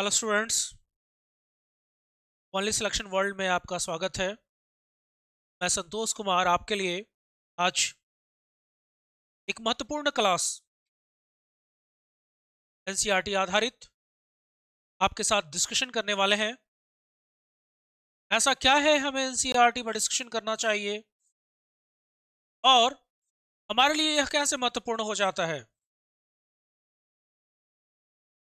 Hello students only selection world में आपका स्वागत है मैं संतोष कुमार आपके लिए आज एक महत्वपूर्ण क्लास एनसीईआरटी e आधारित आपके साथ डिस्कशन करने वाले हैं ऐसा क्या है हमें एनसीईआरटी में डिस्कशन करना चाहिए और हमारे लिए यह कैसे महत्वपूर्ण हो जाता है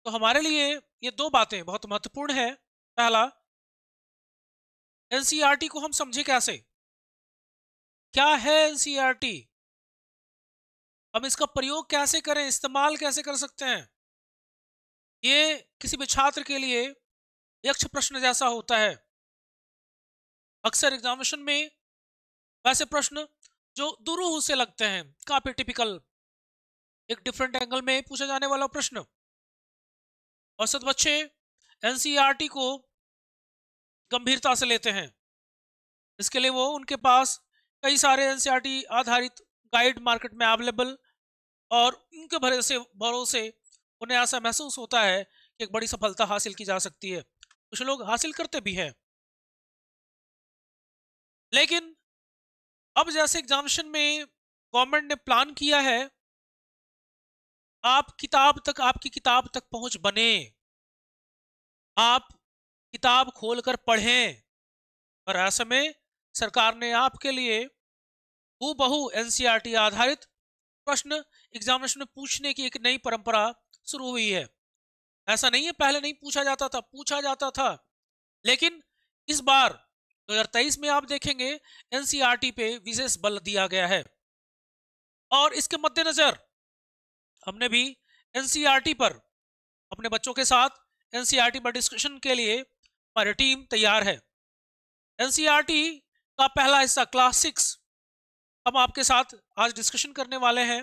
तो हमारे लिए ये दो बातें बहुत महत्वपूर्ण है पहला एनसीईआरटी e को हम समझे कैसे क्या है एनसीईआरटी e हम इसका प्रयोग कैसे करें इस्तेमाल कैसे कर सकते हैं ये किसी भी छात्र के लिए यक्ष प्रश्न जैसा होता है अक्सर एग्जामिनेशन में वैसे प्रश्न जो दुरूह से लगते हैं काफी टिपिकल एक डिफरेंट एंगल में पूछा जाने वाला प्रश्न औसत बच्चे एनसीईआरटी को गंभीरता से लेते हैं इसके लिए वो उनके पास कई सारे एनसीईआरटी आधारित गाइड मार्केट में अवेलेबल और उनके भरोसे भरोसे उन्हें ऐसा महसूस होता है कि एक बड़ी सफलता हासिल की जा सकती है कुछ लोग हासिल करते भी हैं लेकिन अब जैसे एग्जामेशन में गवर्नमेंट ने प्लान किया है आप किताब तक आपकी किताब तक पहुंच बने आप किताब खोलकर पढ़ें और ऐसे में सरकार ने आपके लिए हूबहू एनसीईआरटी आधारित प्रश्न एग्जामिनेशन में पूछने की एक नई परंपरा शुरू हुई है ऐसा नहीं है पहले नहीं पूछा जाता था पूछा जाता था लेकिन इस बार 2023 में आप देखेंगे एनसीईआरटी पे विशेष बल दिया गया है और इसके मद्देनजर हमने भी एनसीईआरटी e पर अपने बच्चों के साथ एनसीईआरटी e पर डिस्कशन के लिए हमारी टीम तैयार है एनसीईआरटी e का पहला हिस्सा क्लास सिक्स हम आपके साथ आज डिस्कशन करने वाले हैं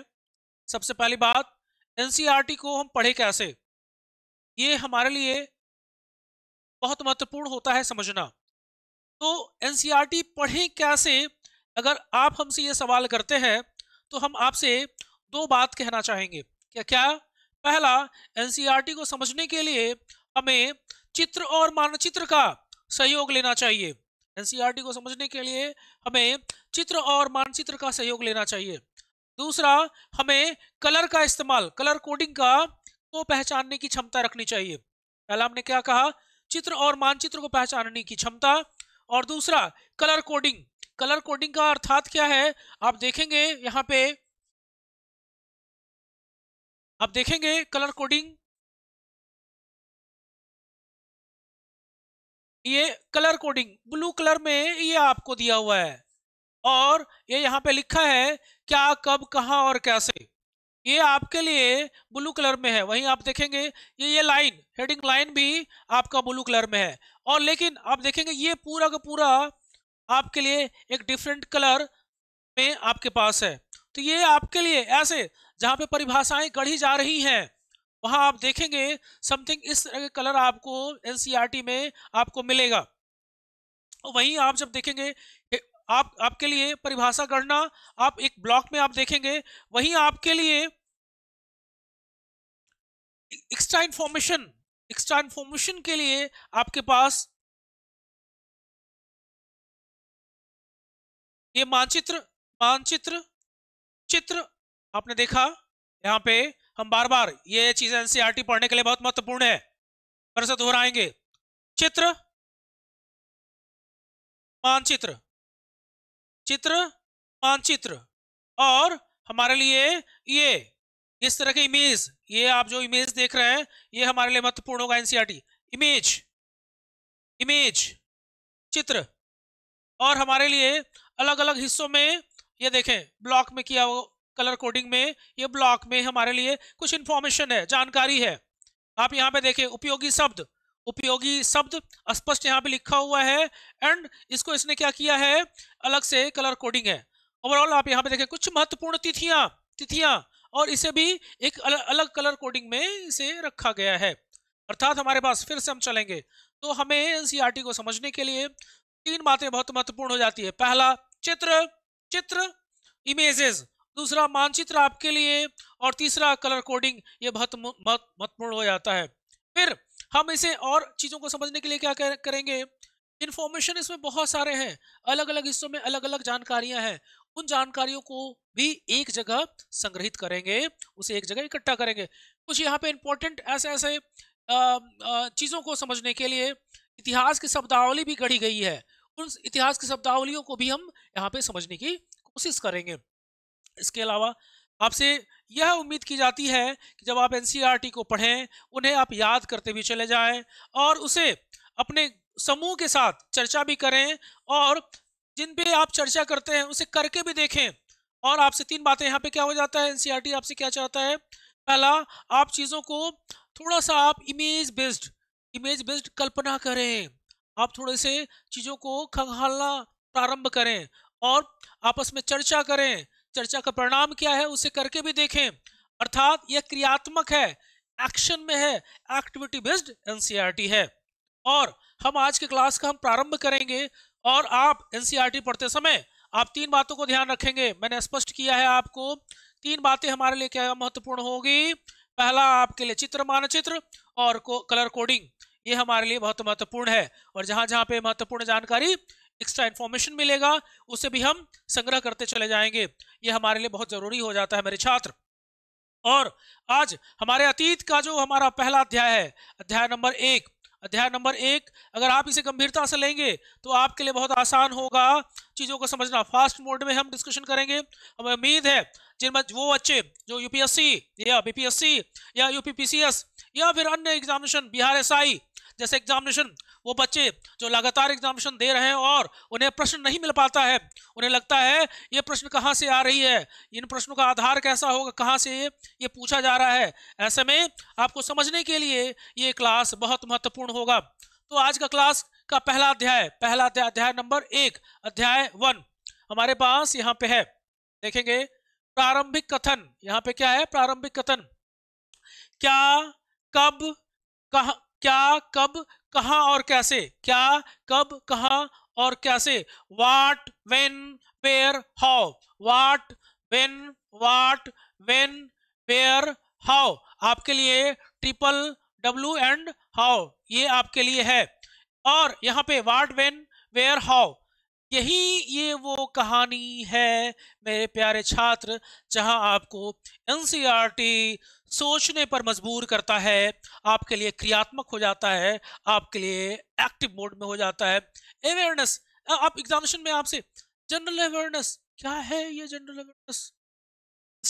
सबसे पहली बात एनसीईआरटी को हम पढ़े कैसे ये हमारे लिए बहुत महत्वपूर्ण होता है समझना तो एनसीईआरटी पढ़ें कैसे अगर आप हमसे ये सवाल करते हैं तो हम आपसे दो बात कहना चाहेंगे क्या क्या पहला एनसीईआरटी e को समझने के लिए हमें चित्र और मानचित्र का सहयोग लेना चाहिए एनसीईआरटी e को समझने के लिए हमें चित्र और मानचित्र का सहयोग लेना चाहिए दूसरा हमें कलर का इस्तेमाल कलर कोडिंग का को पहचानने की क्षमता रखनी चाहिए पहला हमने क्या कहा चित्र और मानचित्र को पहचानने की क्षमता और दूसरा कलर कोडिंग कलर कोडिंग का अर्थात क्या है आप देखेंगे यहाँ पे अब देखेंगे कलर कोडिंग ये कलर कोडिंग ब्लू कलर में ये आपको दिया हुआ है और ये यहाँ पे लिखा है क्या कब कहा और कैसे ये आपके लिए ब्लू कलर में है वहीं आप देखेंगे ये ये लाइन हेडिंग लाइन भी आपका ब्लू कलर में है और लेकिन आप देखेंगे ये पूरा का पूरा आपके लिए एक डिफरेंट कलर में आपके पास है तो ये आपके लिए ऐसे जहाँ पे परिभाषाएं गढ़ी जा रही हैं वहाँ आप देखेंगे समथिंग इस तरह के कलर आपको एनसीईआरटी e में आपको मिलेगा वहीं आप जब देखेंगे आप आपके लिए परिभाषा गढ़ना आप एक ब्लॉक में आप देखेंगे वहीं आपके लिए एक्स्ट्रा इंफॉर्मेशन एक्स्ट्रा इंफॉर्मेशन के लिए आपके पास ये मानचित्र मानचित्र चित्र आपने देखा यहाँ पे हम बार बार ये चीज एनसीईआरटी e पढ़ने के लिए बहुत महत्वपूर्ण है फिर से दोहराएंगे चित्र मानचित्र चित्र मानचित्र और हमारे लिए ये इस तरह के इमेज ये आप जो इमेज देख रहे हैं ये हमारे लिए महत्वपूर्ण होगा एनसीआरटी e इमेज इमेज चित्र और हमारे लिए अलग अलग हिस्सों में ये देखें ब्लॉक में किया वो कलर कोडिंग में ये ब्लॉक में हमारे लिए कुछ इन्फॉर्मेशन है जानकारी है आप यहाँ पे देखें उपयोगी शब्द उपयोगी शब्द स्पष्ट यहाँ पे लिखा हुआ है एंड इसको इसने क्या किया है अलग से कलर कोडिंग है ओवरऑल आप यहाँ पे देखें कुछ महत्वपूर्ण तिथियां तिथियां और इसे भी एक अलग अलग कलर कोडिंग में इसे रखा गया है अर्थात हमारे पास फिर से हम चलेंगे तो हमें एन को समझने के लिए तीन बातें बहुत महत्वपूर्ण हो जाती है पहला चित्र चित्र इमेजेस दूसरा मानचित्र आपके लिए और तीसरा कलर कोडिंग ये बहुत महत्वपूर्ण हो जाता है फिर हम इसे और चीज़ों को समझने के लिए क्या करेंगे इन्फॉर्मेशन इसमें बहुत सारे हैं अलग अलग हिस्सों में अलग अलग जानकारियां हैं उन जानकारियों को भी एक जगह संग्रहित करेंगे उसे एक जगह इकट्ठा करेंगे कुछ यहाँ पे इंपॉर्टेंट ऐसे ऐसे चीज़ों को समझने के लिए इतिहास की शब्दावली भी गढ़ी गई है उन इतिहास की शब्दावलियों को भी हम यहाँ पे समझने की कोशिश करेंगे इसके अलावा आपसे यह उम्मीद की जाती है कि जब आप एनसीईआरटी e को पढ़ें उन्हें आप याद करते भी चले जाएं और उसे अपने समूह के साथ चर्चा भी करें और जिन पे आप चर्चा करते हैं उसे करके भी देखें और आपसे तीन बातें यहाँ पे क्या हो जाता है एनसीईआरटी e आपसे क्या चाहता है पहला आप चीज़ों को थोड़ा सा आप इमेज बेस्ड इमेज बेस्ड कल्पना करें आप थोड़े से चीज़ों को खंगालना प्रारंभ करें और आपस में चर्चा करें चर्चा का परिणाम क्या है उसे करके भी देखें अर्थात यह क्रियात्मक है एक्शन में है एक्टिविटी बेस्ड एनसीईआरटी है और हम आज के क्लास का हम प्रारंभ करेंगे और आप एनसीईआरटी पढ़ते समय आप तीन बातों को ध्यान रखेंगे मैंने स्पष्ट किया है आपको तीन बातें हमारे लिए क्या महत्वपूर्ण होगी पहला आपके लिए चित्र मानचित्र और को, कलर कोडिंग ये हमारे लिए बहुत महत्वपूर्ण है और जहां जहां पे महत्वपूर्ण जानकारी एक्स्ट्रा इन्फॉर्मेशन मिलेगा उसे भी हम संग्रह करते चले जाएंगे ये हमारे लिए बहुत ज़रूरी हो जाता है मेरे छात्र और आज हमारे अतीत का जो हमारा पहला अध्याय है अध्याय नंबर एक अध्याय नंबर एक अगर आप इसे गंभीरता से लेंगे तो आपके लिए बहुत आसान होगा चीज़ों को समझना फास्ट मोड में हम डिस्कशन करेंगे हमें उम्मीद है जिन वो बच्चे जो यूपीएससी या बीपीएससी या यूपीपीसीएस या फिर अन्य एग्जामिनेशन बिहार एसआई जैसे एग्जामिनेशन वो बच्चे जो लगातार एग्जामिनेशन दे रहे हैं और उन्हें प्रश्न नहीं मिल पाता है उन्हें लगता है ये प्रश्न कहाँ से आ रही है इन प्रश्नों का आधार कैसा होगा कहाँ से ये पूछा जा रहा है ऐसे में आपको समझने के लिए ये क्लास बहुत महत्वपूर्ण होगा तो आज का क्लास का पहला अध्याय पहला अध्याय नंबर एक अध्याय वन हमारे पास यहाँ पे है देखेंगे प्रारंभिक कथन यहाँ पे क्या है प्रारंभिक कथन क्या कब कहा क्या कब कहा और कैसे क्या कब कहा और कैसे what when where how what when what when where how आपके लिए ट्रिपल डब्ल्यू एंड हाउ ये आपके लिए है और यहाँ पे वाट वेन वेयर हाउ यही ये वो कहानी है मेरे प्यारे छात्र जहां आपको एनसीईआरटी e सोचने पर मजबूर करता है आपके लिए क्रियात्मक हो जाता है आपके लिए एक्टिव मोड में हो जाता है अवेयरनेस आप एग्जामिनेशन में आपसे जनरल अवेयरनेस क्या है ये जनरल अवेयरनेस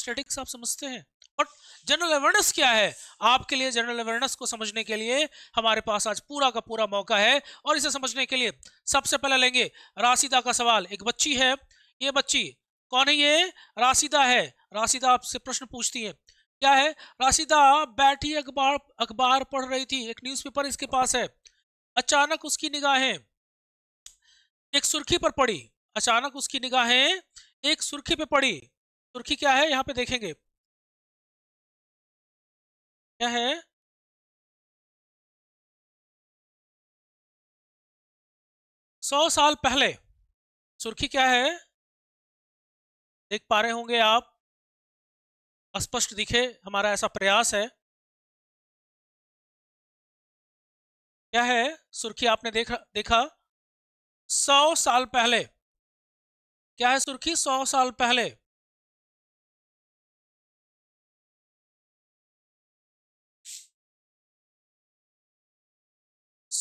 स्टेटिक्स आप समझते हैं और जनरल अवेयरनेस क्या है आपके लिए जनरल अवेयरनेस को समझने के लिए हमारे पास आज पूरा का पूरा मौका है और इसे समझने के लिए सबसे पहले लेंगे राशिदा का सवाल एक बच्ची है ये बच्ची कौन है ये राशिदा है राशिदा आपसे प्रश्न पूछती है क्या है राशिदा बैठी अखबार अखबार पढ़ रही थी एक न्यूज़पेपर इसके पास है अचानक उसकी निगाहें एक सुर्खी पर पड़ी अचानक उसकी निगाहें एक सुर्खी पे पड़ी सुर्खी क्या है यहाँ पे देखेंगे क्या है सौ साल पहले सुर्खी क्या है देख पा रहे होंगे आप स्पष्ट दिखे हमारा ऐसा प्रयास है क्या है सुर्खी आपने देखा देखा सौ साल पहले क्या है सुर्खी सौ साल पहले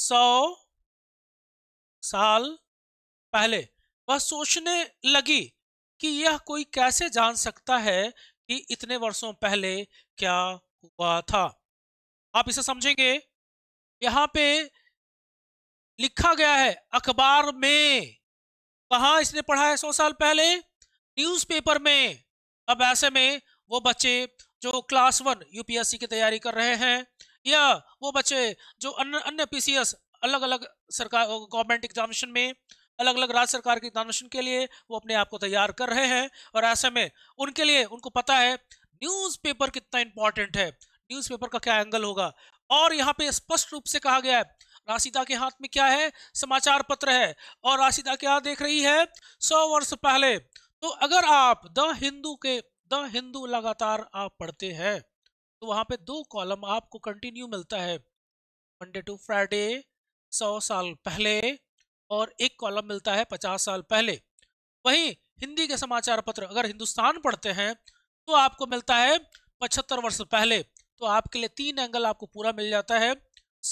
सौ साल पहले वह सोचने लगी कि यह कोई कैसे जान सकता है कि इतने वर्षों पहले क्या हुआ था आप इसे समझेंगे यहां पे लिखा गया है अखबार में कहा इसने पढ़ा है सौ साल पहले न्यूज़पेपर में अब ऐसे में वो बच्चे जो क्लास वन यूपीएससी की तैयारी कर रहे हैं या वो बच्चे जो अन्य अन्य पीसीएस अलग अलग सरकार गवर्नमेंट एग्जामिनेशन में अलग अलग राज्य सरकार के एग्जामिनेशन के लिए वो अपने आप को तैयार कर रहे हैं और ऐसे में उनके लिए उनको पता है न्यूज़पेपर कितना इंपॉर्टेंट है न्यूज़पेपर का क्या एंगल होगा और यहाँ पे स्पष्ट रूप से कहा गया है राशिदा के हाथ में क्या है समाचार पत्र है और राशिदा क्या देख रही है सौ वर्ष पहले तो अगर आप द हिंदू के द हिंदू लगातार आप पढ़ते हैं तो वहाँ पे दो कॉलम आपको कंटिन्यू मिलता है मंडे टू फ्राइडे सौ साल पहले और एक कॉलम मिलता है पचास साल पहले वहीं हिंदी के समाचार पत्र अगर हिंदुस्तान पढ़ते हैं तो आपको मिलता है पचहत्तर वर्ष पहले तो आपके लिए तीन एंगल आपको पूरा मिल जाता है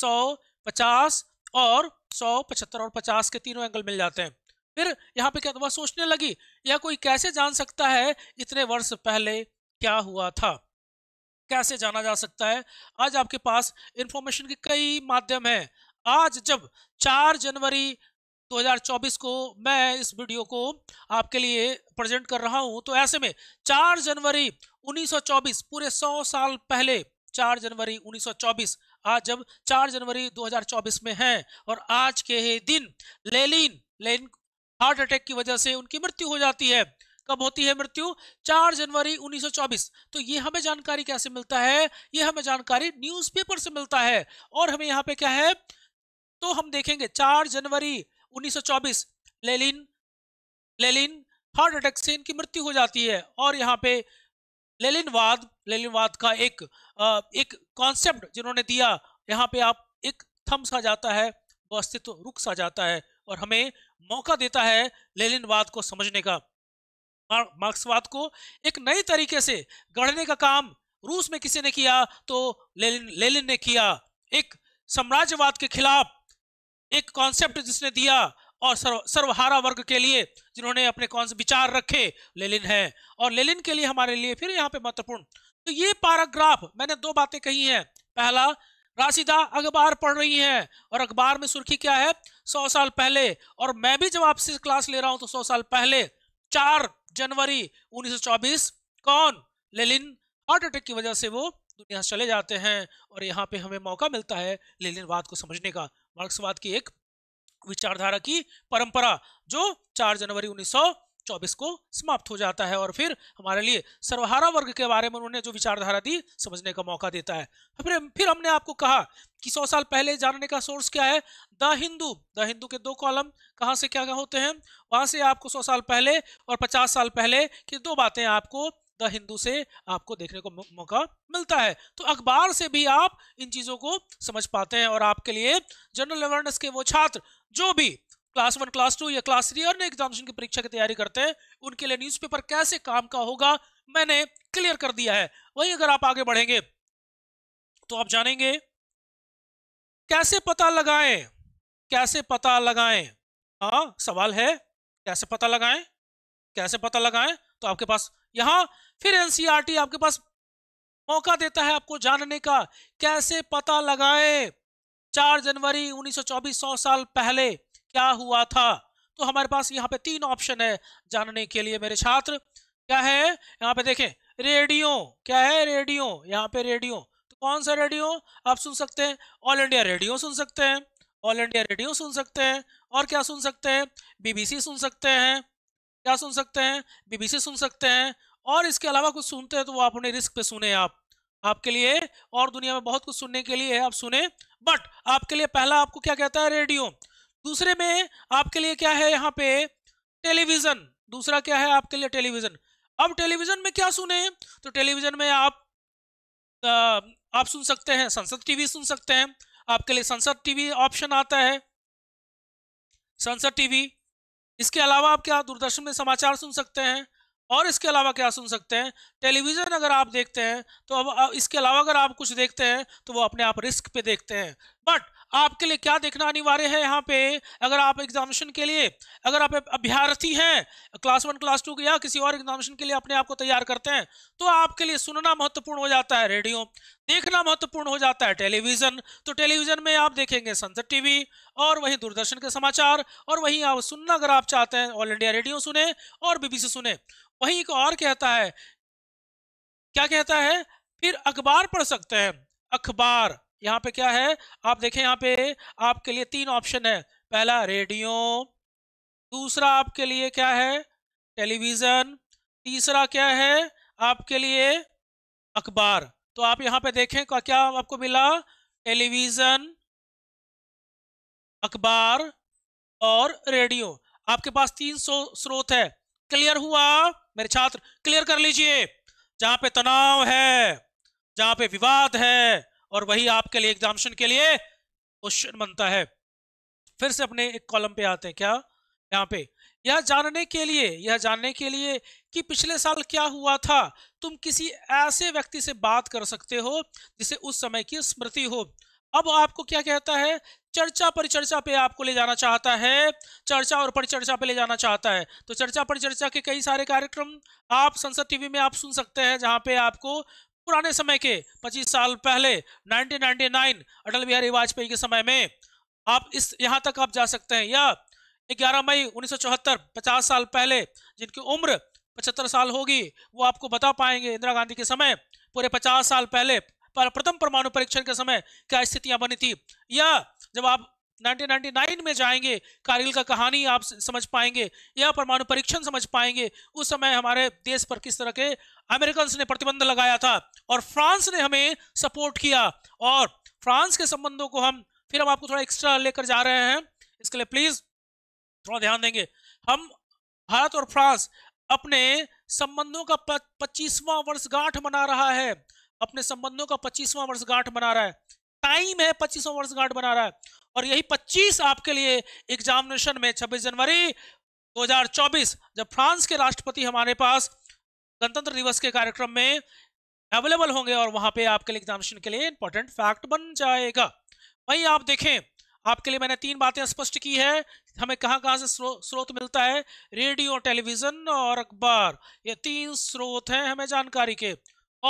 सौ पचास और सौ पचहत्तर और पचास के तीनों एंगल मिल जाते हैं फिर यहाँ पे क्या वह सोचने लगी यह कोई कैसे जान सकता है इतने वर्ष पहले क्या हुआ था कैसे जाना जा सकता है आज आपके पास इंफॉर्मेशन के कई माध्यम हैं आज जब 4 जनवरी 2024 को मैं इस वीडियो को आपके लिए प्रेजेंट कर रहा हूं तो ऐसे में 4 जनवरी 1924 पूरे 100 साल पहले 4 जनवरी 1924 आज जब 4 जनवरी 2024 में हैं और आज के ही दिन लेलिन लेलिन हार्ट अटैक की वजह से उनकी मृत्यु हो जाती है कब होती है मृत्यु 4 जनवरी 1924 तो ये हमें जानकारी कैसे मिलता है ये हमें जानकारी न्यूज़पेपर से मिलता है और हमें यहाँ पे क्या है तो हम देखेंगे 4 जनवरी 1924 लेलिन लेलिन हार्ट अटैक से इनकी मृत्यु हो जाती है और यहाँ पे लेलिनवाद लेलिनवाद का एक आ, एक कॉन्सेप्ट जिन्होंने दिया यहाँ पे आप एक थम सा जाता है वो अस्तित्व रुक सा जाता है और हमें मौका देता है लेलिनवाद को समझने का मार्क्सवाद को एक नए तरीके से गढ़ने का काम रूस में किसी ने किया तो लेलिन लेलिन ने किया एक साम्राज्यवाद के खिलाफ एक कॉन्सेप्ट जिसने दिया और सर्व सर्वहारा वर्ग के लिए जिन्होंने अपने कौन से विचार रखे लेलिन है और लेलिन के लिए हमारे लिए फिर यहाँ पे महत्वपूर्ण तो ये पैराग्राफ मैंने दो बातें कही हैं पहला राशिदा अखबार पढ़ रही हैं और अखबार में सुर्खी क्या है सौ साल पहले और मैं भी जब आपसे क्लास ले रहा हूं तो सौ साल पहले चार जनवरी 1924 कौन लेलिन हार्ट अटैक की वजह से वो दुनिया चले जाते हैं और यहाँ पे हमें मौका मिलता है वाद को समझने का मार्क्सवाद की एक विचारधारा की परंपरा जो 4 जनवरी 1924 चौबीस को समाप्त हो जाता है और फिर हमारे लिए सर्वहारा वर्ग के बारे में उन्होंने जो विचारधारा दी समझने का मौका देता है फिर फिर हमने आपको कहा कि सौ साल पहले जानने का सोर्स क्या है द हिंदू द हिंदू के दो कॉलम कहाँ से क्या क्या होते हैं वहाँ से आपको सौ साल पहले और पचास साल पहले की दो बातें आपको द हिंदू से आपको देखने को मौका मिलता है तो अखबार से भी आप इन चीज़ों को समझ पाते हैं और आपके लिए जनरल अवेयरनेस के वो छात्र जो भी क्लास वन क्लास टू या क्लास थ्री और एग्जामिनेशन की परीक्षा की तैयारी करते हैं उनके लिए न्यूज़पेपर कैसे काम का होगा मैंने क्लियर कर दिया है वहीं अगर आप आगे बढ़ेंगे तो आप जानेंगे कैसे पता लगाएं कैसे पता लगाएं हाँ सवाल है कैसे पता लगाएं कैसे पता लगाएं तो आपके पास यहां फिर एनसीआर e आपके पास मौका देता है आपको जानने का कैसे पता लगाएं 4 जनवरी 1924 सौ साल पहले क्या हुआ था तो हमारे पास यहाँ पे तीन ऑप्शन है जानने के लिए मेरे छात्र क्या है यहाँ पे देखें रेडियो क्या है रेडियो यहाँ पे रेडियो तो कौन सा रेडियो आप सुन सकते हैं ऑल इंडिया रेडियो सुन सकते हैं ऑल इंडिया रेडियो सुन सकते हैं और क्या सुन सकते हैं बीबीसी सुन सकते हैं क्या सुन सकते हैं बीबीसी सुन सकते हैं और इसके अलावा कुछ सुनते हैं तो वो आप अपने रिस्क पे सुने आप आपके लिए और दुनिया में बहुत कुछ सुनने के लिए है आप सुने बट आपके लिए पहला आपको क्या कहता है रेडियो दूसरे में आपके लिए क्या है यहाँ पे टेलीविजन दूसरा क्या है आपके लिए टेलीविजन अब टेलीविजन में क्या सुने तो टेलीविजन में आप आ, आप सुन सकते हैं संसद टीवी सुन सकते हैं आपके लिए संसद टीवी ऑप्शन आता है संसद टीवी इसके अलावा आप क्या दूरदर्शन में समाचार सुन सकते हैं और इसके अलावा क्या सुन सकते हैं टेलीविज़न अगर आप देखते हैं तो अब इसके अलावा अगर आप कुछ देखते हैं तो वो अपने आप रिस्क पे देखते हैं बट आपके लिए क्या देखना अनिवार्य है यहाँ पे अगर आप एग्जामिनेशन के लिए अगर आप अभ्यार्थी हैं क्लास वन क्लास टू या किसी और एग्जामिनेशन के लिए अपने आप को तैयार करते हैं तो आपके लिए सुनना महत्वपूर्ण हो जाता है रेडियो देखना महत्वपूर्ण हो जाता है टेलीविजन तो टेलीविजन में आप देखेंगे संसद टीवी और वहीं दूरदर्शन के समाचार और वहीं आप सुनना अगर आप चाहते हैं ऑल इंडिया रेडियो सुने और बीबीसी सुने वहीं एक और कहता है क्या कहता है फिर अखबार पढ़ सकते हैं अखबार यहाँ पे क्या है आप देखें यहाँ पे आपके लिए तीन ऑप्शन है पहला रेडियो दूसरा आपके लिए क्या है टेलीविज़न तीसरा क्या है आपके लिए अखबार तो आप यहाँ पे देखें क्या आपको मिला टेलीविज़न अखबार और रेडियो आपके पास तीन सौ स्रोत है क्लियर हुआ मेरे छात्र क्लियर कर लीजिए जहां पे तनाव है जहां पे विवाद है और वही आपके लिए एग्जामिशन के लिए क्वेश्चन बनता है फिर से अपने एक कॉलम पे आते हैं क्या यहाँ पे यह जानने के लिए यह जानने के लिए कि पिछले साल क्या हुआ था तुम किसी ऐसे व्यक्ति से बात कर सकते हो जिसे उस समय की स्मृति हो अब आपको क्या कहता है चर्चा परिचर्चा पे आपको ले जाना चाहता है चर्चा और परिचर्चा पे ले जाना चाहता है तो चर्चा परिचर्चा के कई सारे कार्यक्रम आप संसद टीवी में आप सुन सकते हैं जहां पे आपको पुराने समय के 25 साल पहले 1999 अटल बिहारी वाजपेयी के समय में आप इस यहाँ तक आप जा सकते हैं या 11 मई 1974 50 साल पहले जिनकी उम्र 75 साल होगी वो आपको बता पाएंगे इंदिरा गांधी के समय पूरे 50 साल पहले पर प्रथम परमाणु परीक्षण के समय क्या स्थितियां बनी थी या जब आप 1999 में जाएंगे कारगिल का कहानी आप समझ पाएंगे या परमाणु परीक्षण समझ पाएंगे उस समय हमारे देश पर किस तरह के अमेरिकन ने प्रतिबंध लगाया था और फ्रांस ने हमें सपोर्ट किया और फ्रांस के संबंधों को हम फिर हम आपको थोड़ा एक्स्ट्रा लेकर जा रहे हैं इसके लिए प्लीज थोड़ा ध्यान देंगे हम भारत और फ्रांस अपने संबंधों का पच्चीसवां वर्षगांठ मना रहा है अपने संबंधों का पच्चीसवां वर्षगांठ मना रहा है टाइम है पच्चीसों वर्ष गार्ड बना रहा है और यही पच्चीस आपके लिए एग्जामिनेशन में छब्बीस जनवरी 2024 जब फ्रांस के राष्ट्रपति हमारे पास गणतंत्र दिवस के कार्यक्रम में अवेलेबल होंगे और वहां पे आपके लिए एग्जामिनेशन के लिए इंपॉर्टेंट फैक्ट बन जाएगा वहीं आप देखें आपके लिए मैंने तीन बातें स्पष्ट की है हमें कहाँ कहां से स्रोत मिलता है रेडियो टेलीविजन और अखबार ये तीन स्रोत हैं हमें जानकारी के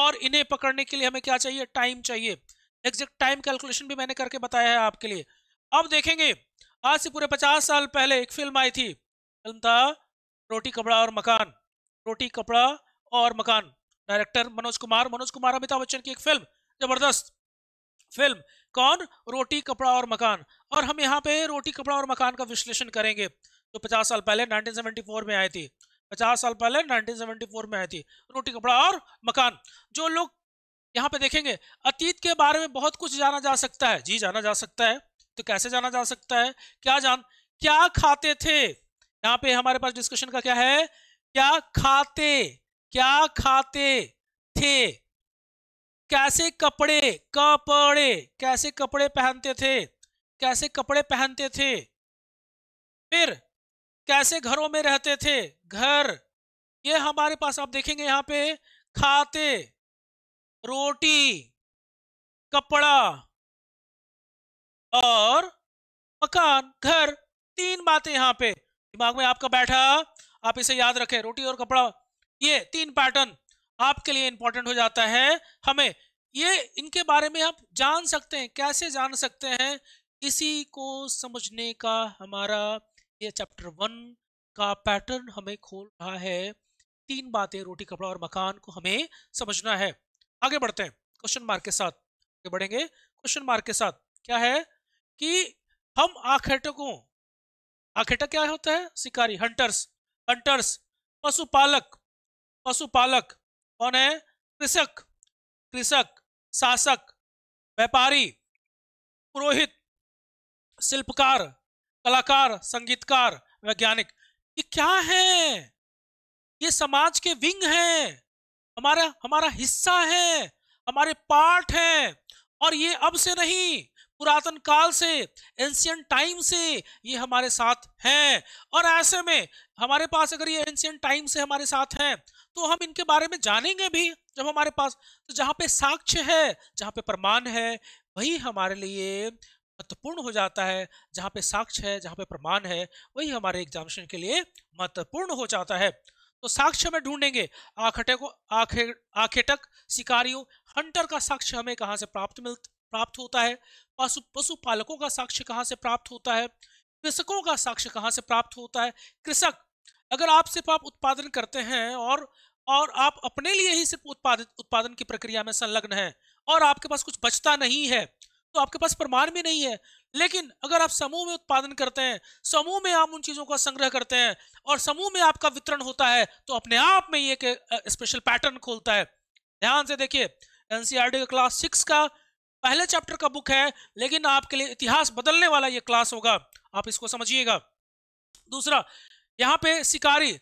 और इन्हें पकड़ने के लिए हमें क्या चाहिए टाइम चाहिए एग्जैक्ट टाइम कैलकुलेशन भी मैंने करके बताया है आपके लिए अब देखेंगे आज से पूरे पचास साल पहले एक फिल्म आई थी फिल्म था रोटी कपड़ा और मकान रोटी कपड़ा और मकान डायरेक्टर मनोज कुमार मनोज कुमार अमिताभ बच्चन की एक फिल्म जबरदस्त फिल्म कौन रोटी कपड़ा और मकान और हम यहाँ पे रोटी कपड़ा और मकान का विश्लेषण करेंगे जो तो 50 साल पहले 1974 में आई थी 50 साल पहले 1974 में आई थी रोटी कपड़ा और मकान जो लोग यहाँ पे देखेंगे अतीत के बारे में बहुत कुछ जाना जा सकता है जी जाना जा सकता है तो कैसे जाना जा सकता है क्या जान क्या खाते थे यहाँ पे हमारे पास डिस्कशन का क्या है क्या खाते क्या खाते थे कैसे कपड़े कपड़े कैसे कपड़े पहनते थे कैसे कपड़े पहनते थे फिर कैसे घरों में रहते थे घर ये हमारे पास आप देखेंगे यहाँ पे खाते रोटी कपड़ा और मकान घर तीन बातें यहां पे दिमाग में आपका बैठा आप इसे याद रखें रोटी और कपड़ा ये तीन पैटर्न आपके लिए इंपॉर्टेंट हो जाता है हमें ये इनके बारे में आप जान सकते हैं कैसे जान सकते हैं इसी को समझने का हमारा ये चैप्टर वन का पैटर्न हमें खोल रहा है तीन बातें रोटी कपड़ा और मकान को हमें समझना है आगे बढ़ते हैं क्वेश्चन मार्क के साथ आगे बढ़ेंगे क्वेश्चन मार्क के साथ क्या है कि हम आखेटकों आखेटक क्या होता है शिकारी हंटर्स हंटर्स पशुपालक पशुपालक कौन है कृषक कृषक शासक व्यापारी पुरोहित शिल्पकार कलाकार संगीतकार वैज्ञानिक ये क्या है ये समाज के विंग हैं हमारा हमारा हिस्सा है हमारे पार्ट है और ये अब से नहीं पुरातन काल से एंशियन टाइम से ये हमारे साथ हैं और ऐसे में हमारे पास अगर ये एंशियन टाइम से हमारे साथ हैं तो हम इनके बारे में जानेंगे भी जब हमारे पास तो जहाँ पे साक्ष्य है जहाँ पे प्रमाण है वही हमारे लिए महत्वपूर्ण हो जाता है जहाँ पे साक्ष्य है जहाँ पे प्रमाण है वही हमारे एग्जामिनेशन के लिए महत्वपूर्ण हो जाता है तो साक्ष्य में ढूंढेंगे आखटे को आखे आखेटक शिकारियों हंटर का साक्ष्य हमें कहाँ से प्राप्त मिल प्राप्त होता है पशु पशुपालकों का साक्ष्य कहाँ से प्राप्त होता है कृषकों का साक्ष्य कहाँ से प्राप्त होता है कृषक अगर आप सिर्फ आप उत्पादन करते हैं और और आप अपने लिए ही सिर्फ उत्पादित उत्पादन की प्रक्रिया में संलग्न हैं और आपके पास कुछ बचता नहीं है तो आपके पास प्रमाण भी नहीं है लेकिन अगर आप समूह में उत्पादन करते हैं समूह में आप उन चीजों का संग्रह करते हैं और समूह में आपका वितरण होता है तो अपने आप में ये एक स्पेशल पैटर्न खोलता है ध्यान से देखिए एनसीआर का क्लास सिक्स का पहले चैप्टर का बुक है लेकिन आपके लिए इतिहास बदलने वाला ये क्लास होगा आप इसको समझिएगा दूसरा यहाँ पे शिकारी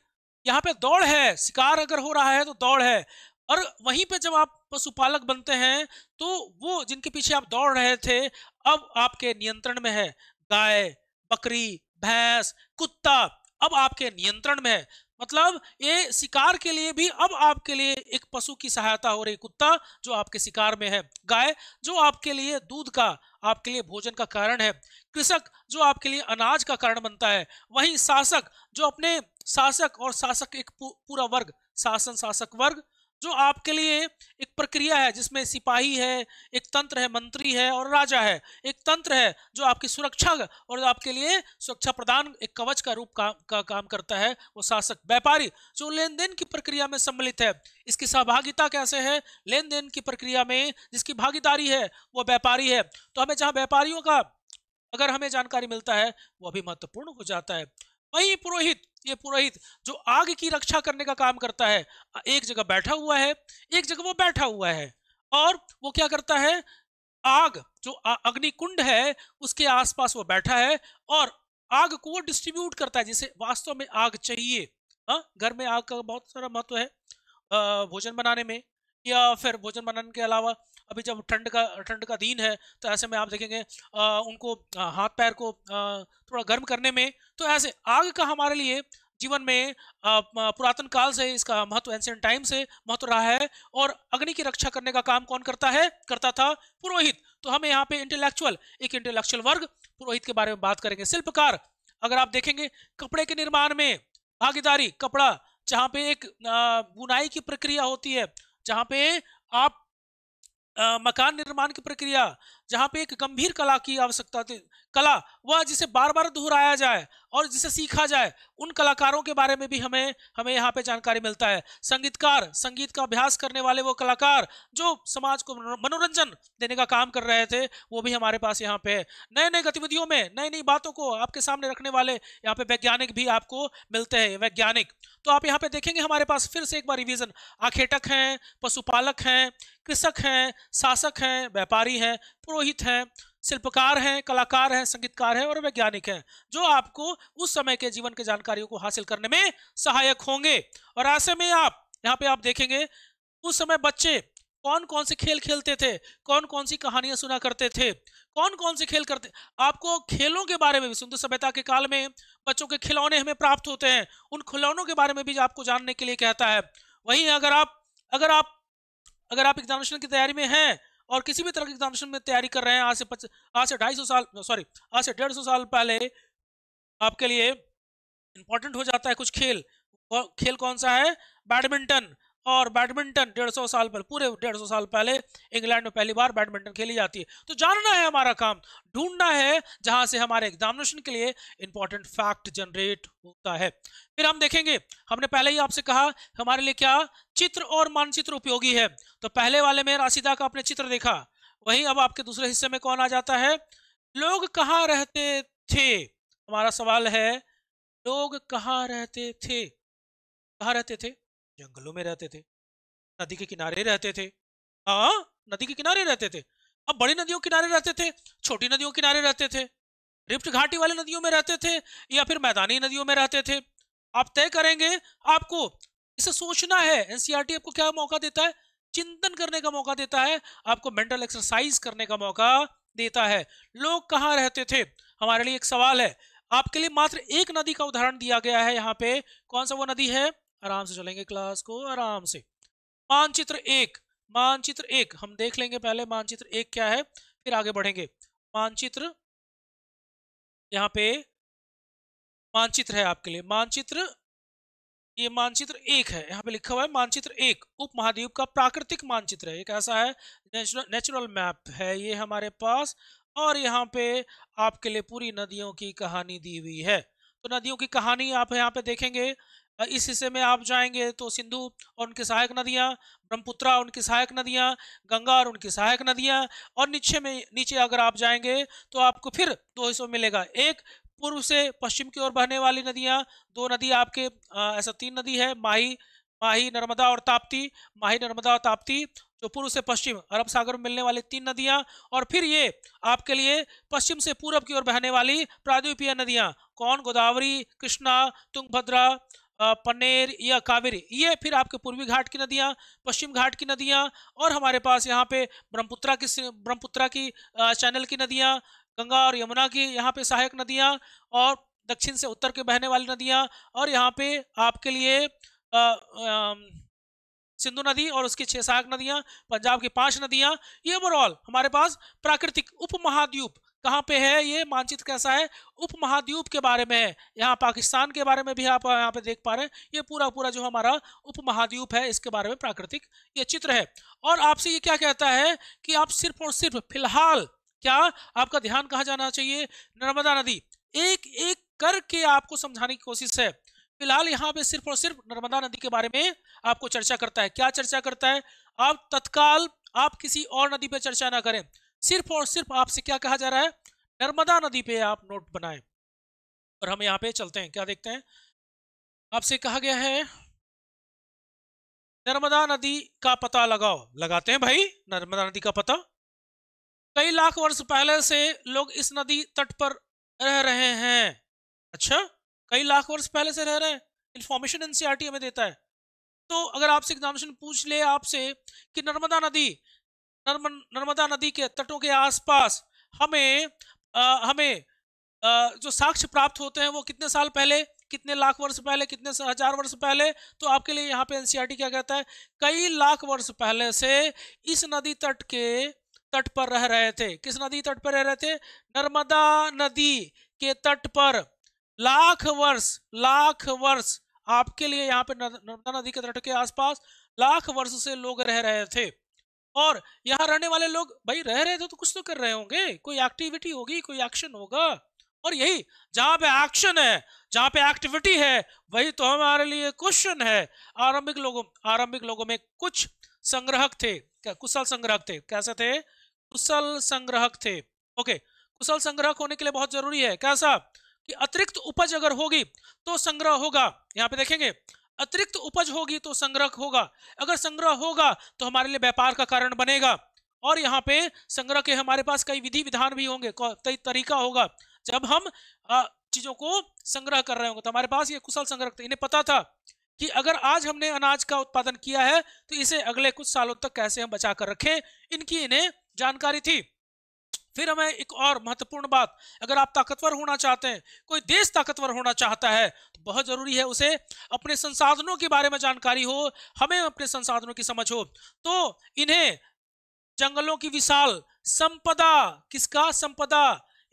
यहाँ पे दौड़ है शिकार अगर हो रहा है तो दौड़ है और वहीं पे जब आप पशुपालक बनते हैं तो वो जिनके पीछे आप दौड़ रहे थे अब आपके नियंत्रण में है गाय बकरी भैंस कुत्ता अब आपके नियंत्रण में है मतलब ये शिकार के लिए भी अब आपके लिए एक पशु की सहायता हो रही कुत्ता जो आपके शिकार में है गाय जो आपके लिए दूध का आपके लिए भोजन का कारण है कृषक जो आपके लिए अनाज का कारण बनता है वहीं शासक जो अपने शासक और शासक एक पूरा वर्ग शासन शासक वर्ग जो आपके लिए एक प्रक्रिया है जिसमें सिपाही है एक तंत्र है मंत्री है और राजा है एक तंत्र है जो आपकी सुरक्षा और आपके लिए सुरक्षा प्रदान एक कवच का रूप का, का काम करता है वो शासक व्यापारी जो लेन देन की प्रक्रिया में सम्मिलित है इसकी सहभागिता कैसे है लेन देन की प्रक्रिया में जिसकी भागीदारी है वो व्यापारी है तो हमें जहाँ व्यापारियों का अगर हमें जानकारी मिलता है वो अभी महत्वपूर्ण हो जाता है वही पुरोहित ये पुरोहित जो आग की रक्षा करने का काम करता है एक जगह बैठा हुआ है एक जगह वो बैठा हुआ है और वो क्या करता है आग जो अग्निकुंड है उसके आसपास वो बैठा है और आग को डिस्ट्रीब्यूट करता है जिसे वास्तव में आग चाहिए हाँ घर में आग का बहुत सारा महत्व है भोजन बनाने में या फिर भोजन बनाने के अलावा अभी जब ठंड का ठंड का दिन है तो ऐसे में आप देखेंगे आ, उनको आ, हाथ पैर को आ, थोड़ा गर्म करने में तो ऐसे आग का हमारे लिए जीवन में पुरातन काल से इसका महत्व एंशियंट टाइम से महत्व रहा है और अग्नि की रक्षा करने का काम कौन करता है करता था पुरोहित तो हमें यहाँ पे इंटेलेक्चुअल एक इंटेलेक्चुअल वर्ग पुरोहित के बारे में बात करेंगे शिल्पकार अगर आप देखेंगे कपड़े के निर्माण में भागीदारी कपड़ा जहाँ पे एक बुनाई की प्रक्रिया होती है जहाँ पे आप मकान निर्माण की प्रक्रिया जहाँ पे एक गंभीर कला की आवश्यकता थी कला वह जिसे बार बार दोहराया जाए और जिसे सीखा जाए उन कलाकारों के बारे में भी हमें हमें यहाँ पे जानकारी मिलता है संगीतकार संगीत का अभ्यास करने वाले वो कलाकार जो समाज को मनोरंजन देने का काम कर रहे थे वो भी हमारे पास यहाँ पे है नए नए गतिविधियों में नई नई बातों को आपके सामने रखने वाले यहाँ पे वैज्ञानिक भी आपको मिलते हैं वैज्ञानिक तो आप यहाँ पे देखेंगे हमारे पास फिर से एक बार रिविजन आखेटक हैं पशुपालक हैं कृषक हैं शासक हैं व्यापारी हैं पुरोहित हैं शिल्पकार हैं कलाकार हैं संगीतकार हैं और वैज्ञानिक हैं जो आपको उस समय के जीवन के जानकारियों को हासिल करने में सहायक होंगे और ऐसे में आप यहाँ पे आप देखेंगे उस समय बच्चे कौन कौन से खेल खेलते थे कौन कौन सी कहानियां सुना करते थे कौन कौन से खेल करते आपको खेलों के बारे में भी सिंधु सभ्यता के काल में बच्चों के खिलौने हमें प्राप्त होते हैं उन खिलौनों के बारे में भी आपको जानने के लिए कहता है वहीं अगर आप अगर आप अगर आप एग्जामिनेशन की तैयारी में हैं और किसी भी तरह के एग्जामिनेशन में तैयारी कर रहे हैं आज से पच, आज से ढाई सौ साल सॉरी आज से डेढ़ सौ साल पहले आपके लिए इंपॉर्टेंट हो जाता है कुछ खेल खेल कौन सा है बैडमिंटन और बैडमिंटन डेढ़ सौ साल पहले पूरे डेढ़ सौ साल पहले इंग्लैंड में पहली बार बैडमिंटन खेली जाती है तो जानना है हमारा काम ढूंढना है जहां से हमारे एग्जामिनेशन के लिए इंपॉर्टेंट फैक्ट जनरेट होता है फिर हम देखेंगे हमने पहले ही आपसे कहा हमारे लिए क्या चित्र और मानचित्र उपयोगी है तो पहले वाले में राशिदा का आपने चित्र देखा वही अब आपके दूसरे हिस्से में कौन आ जाता है लोग कहाँ रहते थे हमारा सवाल है लोग कहाँ रहते थे कहाँ रहते थे जंगलों में रहते थे नदी के किनारे रहते थे हाँ नदी के किनारे रहते थे अब बड़ी नदियों के किनारे रहते थे छोटी नदियों के किनारे रहते थे रिफ्ट घाटी वाले नदियों में रहते थे या फिर मैदानी नदियों में रहते थे आप तय करेंगे आपको इसे सोचना है एनसीईआरटी e आपको क्या मौका देता है चिंतन करने का मौका देता है आपको मेंटल एक्सरसाइज करने का मौका देता है लोग कहाँ रहते थे हमारे लिए एक सवाल है आपके लिए मात्र एक नदी का उदाहरण दिया गया है यहाँ पे कौन सा वो नदी है आराम से चलेंगे क्लास को आराम से मानचित्र एक मानचित्र एक हम देख लेंगे पहले मानचित्र एक क्या है फिर आगे बढ़ेंगे मानचित्र यहाँ पे मानचित्र है आपके लिए मानचित्र ये मानचित्र एक है यहाँ पे लिखा हुआ है मानचित्र एक उप महाद्वीप का प्राकृतिक मानचित्र है एक ऐसा है नेचुरल नेचुरल मैप है ये हमारे पास और यहाँ पे आपके लिए पूरी नदियों की कहानी दी हुई है तो नदियों की कहानी आप यहाँ पे देखेंगे इस हिस्से में आप जाएंगे तो सिंधु और उनकी सहायक नदियाँ ब्रह्मपुत्रा उनकी सहायक नदियाँ गंगा और उनकी सहायक नदियाँ और नीचे में नीचे अगर आप जाएंगे तो आपको फिर दो हिस्सों मिलेगा एक पूर्व से पश्चिम की ओर बहने वाली नदियाँ दो नदी आपके आ, ऐसा तीन नदी है माही माही नर्मदा और ताप्ती माही नर्मदा और ताप्ती जो पूर्व से पश्चिम अरब सागर में मिलने वाली तीन नदियाँ और फिर ये आपके लिए पश्चिम से पूर्व की ओर बहने वाली प्रादीपीय नदियाँ कौन गोदावरी कृष्णा तुंगभद्रा पनेर या कावेरी ये फिर आपके पूर्वी घाट की नदियाँ पश्चिम घाट की नदियाँ और हमारे पास यहाँ पे ब्रह्मपुत्रा की ब्रह्मपुत्रा की चैनल की नदियाँ गंगा और यमुना की यहाँ पे सहायक नदियाँ और दक्षिण से उत्तर के बहने वाली नदियाँ और यहाँ पे आपके लिए सिंधु नदी और उसकी छह सहायक नदियां पंजाब की पांच नदियां ये ओवरऑल हमारे पास प्राकृतिक उपमहाद्वीप कहाँ पे है ये मानचित्र कैसा है उप महाद्वीप के बारे में है यहाँ पाकिस्तान के बारे में भी आप यहाँ पे देख पा रहे हैं ये पूरा पूरा जो हमारा उप महाद्वीप है इसके बारे में प्राकृतिक ये चित्र है और आपसे ये क्या कहता है कि आप सिर्फ और सिर्फ फिलहाल क्या आपका ध्यान कहाँ जाना चाहिए नर्मदा नदी एक एक करके आपको समझाने की कोशिश है फिलहाल यहाँ पे सिर्फ और सिर्फ नर्मदा नदी के बारे में आपको चर्चा करता है क्या चर्चा करता है आप तत्काल आप किसी और नदी पर चर्चा ना करें सिर्फ और सिर्फ आपसे क्या कहा जा रहा है नर्मदा नदी पे आप नोट बनाएं और हम यहाँ पे चलते हैं क्या देखते हैं आपसे कहा गया है नर्मदा नदी का पता लगाओ लगाते हैं भाई नर्मदा नदी का पता कई लाख वर्ष पहले से लोग इस नदी तट पर रह रहे हैं अच्छा कई लाख वर्ष पहले से रह रहे हैं इन्फॉर्मेशन एनसीआरटी e हमें देता है तो अगर आपसे एग्जामिनेशन पूछ ले आपसे कि नर्मदा नदी नर्मदा नदी के तटों के आसपास हमें आ, हमें आ, जो साक्ष्य प्राप्त होते हैं वो कितने साल पहले कितने लाख वर्ष पहले कितने हजार वर्ष पहले तो आपके लिए यहाँ पे एनसीआर e क्या कहता है कई लाख वर्ष पहले से इस नदी तट के तट पर रह रहे थे किस नदी तट पर रह रहे थे नर्मदा नदी के तट पर लाख वर्ष लाख वर्ष आपके लिए यहाँ पे नर्मदा नदी के तट के आसपास लाख वर्ष से लोग रह रहे थे और यहाँ रहने वाले लोग भाई रह रहे थे तो कुछ तो कर रहे होंगे कोई एक्टिविटी होगी कोई एक्शन होगा और यही जहां पे एक्शन है जहां पे एक्टिविटी है वही तो हमारे लिए क्वेश्चन है आरंभिक लोगों आरंभिक लोगों में कुछ संग्रहक थे क्या कुशल संग्रहक थे कैसे थे कुशल संग्रहक थे ओके कुशल संग्रहक होने के लिए बहुत जरूरी है कैसा कि अतिरिक्त उपज अगर होगी तो संग्रह होगा यहाँ पे देखेंगे अतिरिक्त उपज होगी तो संग्रह होगा अगर संग्रह होगा तो हमारे लिए व्यापार का कारण बनेगा और यहाँ पे संग्रह के हमारे पास कई विधि विधान भी होंगे कई तरीका होगा जब हम चीजों को संग्रह कर रहे होंगे तो हमारे पास ये कुशल संग्रह थे इन्हें पता था कि अगर आज हमने अनाज का उत्पादन किया है तो इसे अगले कुछ सालों तक कैसे हम बचा कर रखें इनकी इन्हें जानकारी थी फिर हमें एक और महत्वपूर्ण बात अगर आप ताकतवर होना चाहते हैं कोई देश ताकतवर होना चाहता है तो बहुत ज़रूरी है उसे अपने संसाधनों के बारे में जानकारी हो हमें अपने संसाधनों की समझ हो तो इन्हें जंगलों की विशाल संपदा किसका संपदा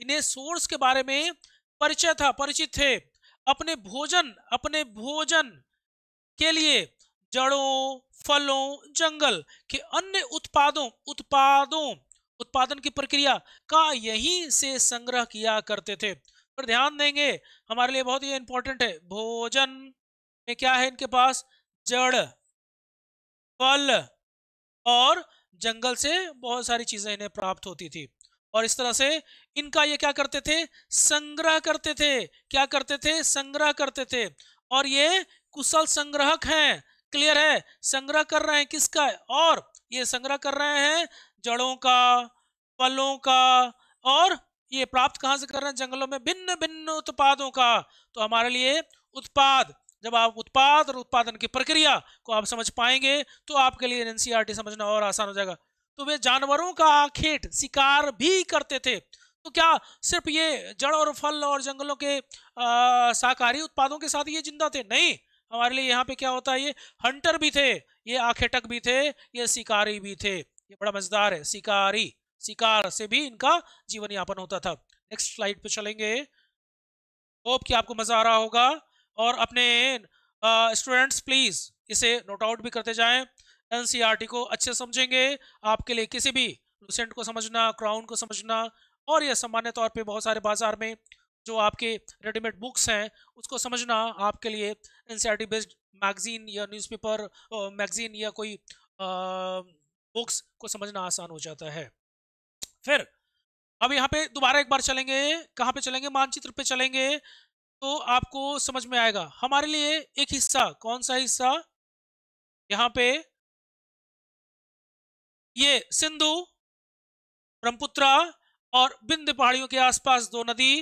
इन्हें सोर्स के बारे में परिचय था परिचित थे अपने भोजन अपने भोजन के लिए जड़ों फलों जंगल के अन्य उत्पादों उत्पादों उत्पादन की प्रक्रिया का यहीं से संग्रह किया करते थे पर ध्यान देंगे हमारे लिए बहुत ही इंपॉर्टेंट है भोजन में क्या है इनके पास जड़ फल और जंगल से बहुत सारी चीजें इन्हें प्राप्त होती थी और इस तरह से इनका ये क्या करते थे संग्रह करते थे क्या करते थे संग्रह करते थे और ये कुशल संग्रहक हैं क्लियर है संग्रह कर रहे हैं किसका और ये संग्रह कर रहे हैं जड़ों का फलों का और ये प्राप्त कहाँ से कर रहे हैं जंगलों में भिन्न भिन्न उत्पादों का तो हमारे लिए उत्पाद जब आप उत्पाद और उत्पादन की प्रक्रिया को आप समझ पाएंगे तो आपके लिए एन समझना और आसान हो जाएगा तो वे जानवरों का आखेट शिकार भी करते थे तो क्या सिर्फ ये जड़ और फल और जंगलों के शाकाहारी उत्पादों के साथ ये जिंदा थे नहीं हमारे लिए यहाँ पे क्या होता है ये हंटर भी थे ये आखेटक भी थे ये शिकारी भी थे ये बड़ा मजेदार है शिकारी शिकार से भी इनका जीवन यापन होता था नेक्स्ट स्लाइड पे चलेंगे होप कि आपको मजा आ रहा होगा और अपने स्टूडेंट्स uh, प्लीज इसे नोट आउट भी करते जाएं एनसीईआरटी e को अच्छे समझेंगे आपके लिए किसी भी लुसेंट को समझना क्राउन को समझना और यह सामान्य तौर पे बहुत सारे बाजार में जो आपके रेडीमेड बुक्स हैं उसको समझना आपके लिए एन बेस्ड मैगजीन या न्यूज़पेपर मैगजीन या कोई बुक्स को समझना आसान हो जाता है फिर अब यहाँ पे दोबारा एक बार चलेंगे कहाँ पे चलेंगे मानचित्र पे चलेंगे तो आपको समझ में आएगा हमारे लिए एक हिस्सा कौन सा हिस्सा यहाँ पे ये सिंधु ब्रह्मपुत्रा और बिंद पहाड़ियों के आसपास दो नदी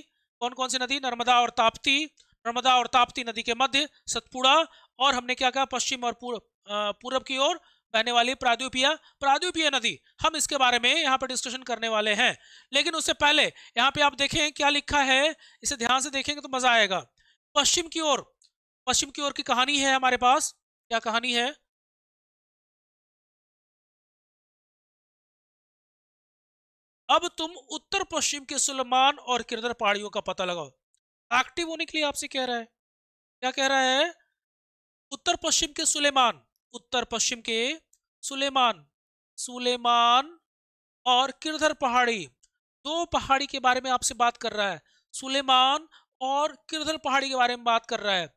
कौन कौन सी नदी नर्मदा और ताप्ती नर्मदा और ताप्ती नदी के मध्य सतपुड़ा और हमने क्या कहा पश्चिम और पूर्व पूरब की ओर बहने वाली प्रादुपिया प्राद्वीपीय नदी हम इसके बारे में यहाँ पर डिस्कशन करने वाले हैं लेकिन उससे पहले यहाँ पे आप देखें क्या लिखा है इसे ध्यान से देखेंगे तो मजा आएगा पश्चिम की ओर पश्चिम की ओर की कहानी है हमारे पास क्या कहानी है अब तुम उत्तर पश्चिम के सुलेमान और किरदर पहाड़ियों का पता लगाओ एक्टिव होने के लिए आपसे कह रहा है क्या कह रहा है उत्तर पश्चिम के सुलेमान उत्तर पश्चिम के सुलेमान सुलेमान और किरधर पहाड़ी दो पहाड़ी के बारे में आपसे बात कर रहा है सुलेमान और किरधर पहाड़ी के बारे में बात कर रहा है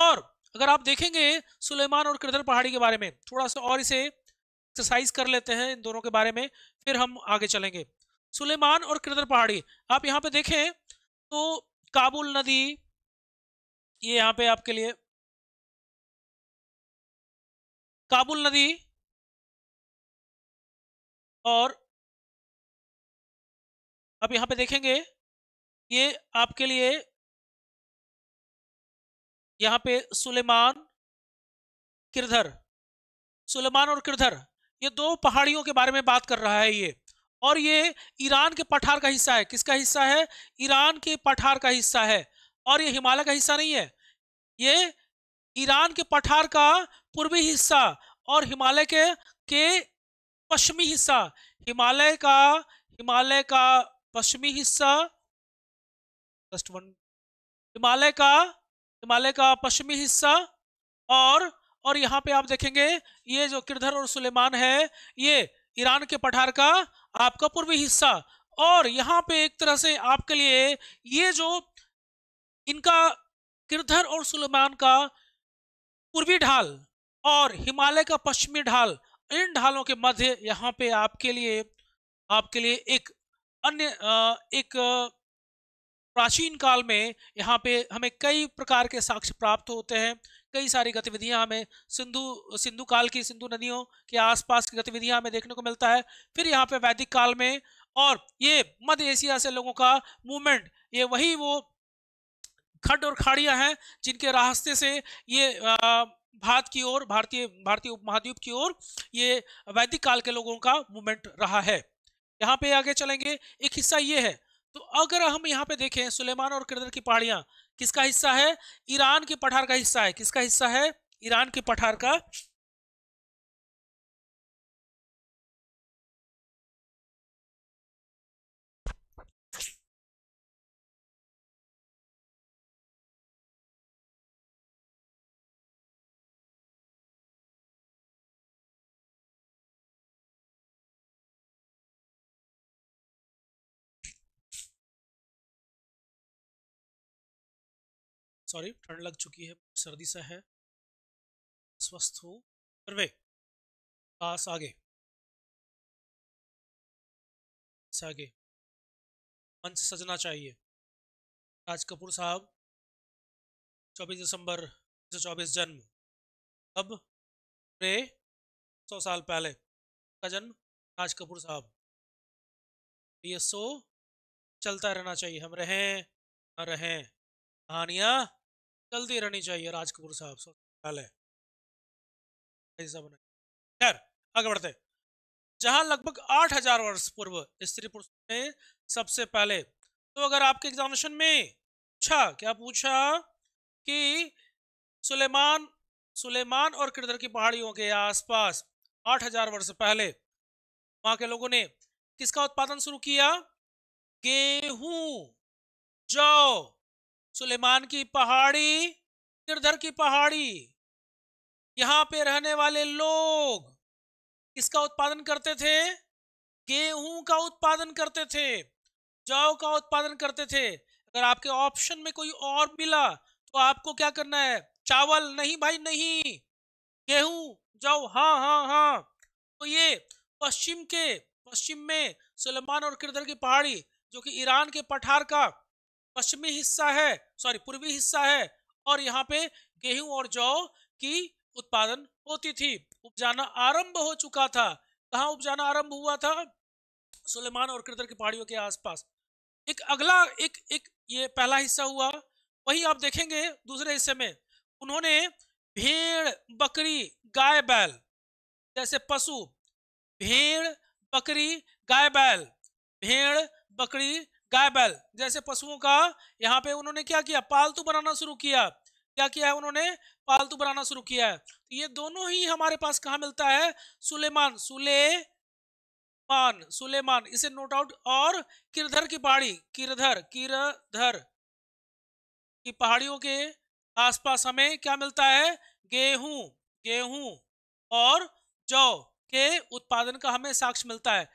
और अगर आप देखेंगे सुलेमान और किरधर पहाड़ी के बारे में थोड़ा सा और इसे एक्सरसाइज कर लेते हैं इन दोनों के बारे में फिर हम आगे चलेंगे सुलेमान और किरधर पहाड़ी आप यहाँ पे देखें तो काबुल नदी ये यहाँ पे आपके लिए काबुल नदी और अब यहां पे देखेंगे ये आपके लिए यहां पे सुलेमान किरधर सुलेमान और किरधर ये दो पहाड़ियों के बारे में बात कर रहा है ये और ये ईरान के पठार का हिस्सा है किसका हिस्सा है ईरान के पठार का हिस्सा है और ये हिमालय का हिस्सा नहीं है ये ईरान के पठार का पूर्वी हिस्सा और हिमालय के के पश्चिमी हिस्सा हिमालय का हिमालय का पश्चिमी हिस्सा फर्स्ट वन हिमालय का हिमालय का पश्चिमी हिस्सा और और यहाँ पे आप देखेंगे ये जो किरधर और सुलेमान है ये ईरान के पठार का आपका पूर्वी हिस्सा और यहाँ पे एक तरह से आपके लिए ये जो इनका किरधर और सुलेमान का पूर्वी ढाल और हिमालय का पश्चिमी ढाल इन ढालों के मध्य यहाँ पे आपके लिए आपके लिए एक अन्य एक प्राचीन काल में यहाँ पे हमें कई प्रकार के साक्ष्य प्राप्त होते हैं कई सारी गतिविधियाँ हमें सिंधु सिंधु काल की सिंधु नदियों के आसपास की गतिविधियाँ हमें देखने को मिलता है फिर यहाँ पे वैदिक काल में और ये मध्य एशिया से लोगों का मूवमेंट ये वही वो खड्ड और खाड़ियाँ हैं जिनके रास्ते से ये आ, भारत की ओर भारतीय भारतीय उपमहाद्वीप की ओर ये वैदिक काल के लोगों का मूवमेंट रहा है यहाँ पे आगे चलेंगे एक हिस्सा ये है तो अगर हम यहाँ पे देखें सुलेमान और किरदर की पहाड़ियां किसका हिस्सा है ईरान के पठार का हिस्सा है किसका हिस्सा है ईरान के पठार का सॉरी ठंड लग चुकी है सर्दी सा है स्वस्थ हो सर्वे पास आगे आगे मंच सजना चाहिए राज कपूर साहब 24 दिसंबर चौबीस जन्म अब रे सौ साल पहले का जन्म राज कपूर साहब ये सो चलता रहना चाहिए हम रहें ना रहें कहानियाँ चलती रहनी चाहिए राज कपूर साहब ससुराल है खैर आगे बढ़ते जहां लगभग आठ हजार वर्ष पूर्व स्त्री पुरुष ने सबसे पहले तो अगर आपके एग्जामिनेशन में पूछा अच्छा, क्या पूछा कि सुलेमान सुलेमान और किरदर की पहाड़ियों के आसपास आठ हजार वर्ष पहले वहां के लोगों ने किसका उत्पादन शुरू किया गेहूं जौ सुलेमान की पहाड़ी गिरधर की पहाड़ी यहाँ पे रहने वाले लोग किसका उत्पादन करते थे गेहूं का उत्पादन करते थे जौ का उत्पादन करते थे अगर आपके ऑप्शन में कोई और मिला तो आपको क्या करना है चावल नहीं भाई नहीं गेहूं जौ हाँ हाँ हाँ तो ये पश्चिम के पश्चिम में सुलेमान और किरदर की पहाड़ी जो कि ईरान के पठार का पश्चिमी हिस्सा है सॉरी पूर्वी हिस्सा है और यहाँ पे गेहूं और जौ की उत्पादन होती थी उपजाना आरंभ हो चुका था कहा उपजाना आरंभ हुआ था सुलेमान और कृतर की पहाड़ियों के आसपास एक अगला एक एक ये पहला हिस्सा हुआ वही आप देखेंगे दूसरे हिस्से में उन्होंने भेड़ बकरी गाय बैल जैसे पशु भेड़ बकरी गाय बैल भेड़ बकरी गाय बैल जैसे पशुओं का यहाँ पे उन्होंने क्या किया पालतू बनाना शुरू किया क्या किया है उन्होंने पालतू बनाना शुरू किया है तो ये दोनों ही हमारे पास कहा मिलता है सुलेमान मान सुलेमान इसे नोट आउट और किरधर की पहाड़ी किरधर किरधर की पहाड़ियों के आसपास हमें क्या मिलता है गेहूं गेहूं और जौ के उत्पादन का हमें साक्ष्य मिलता है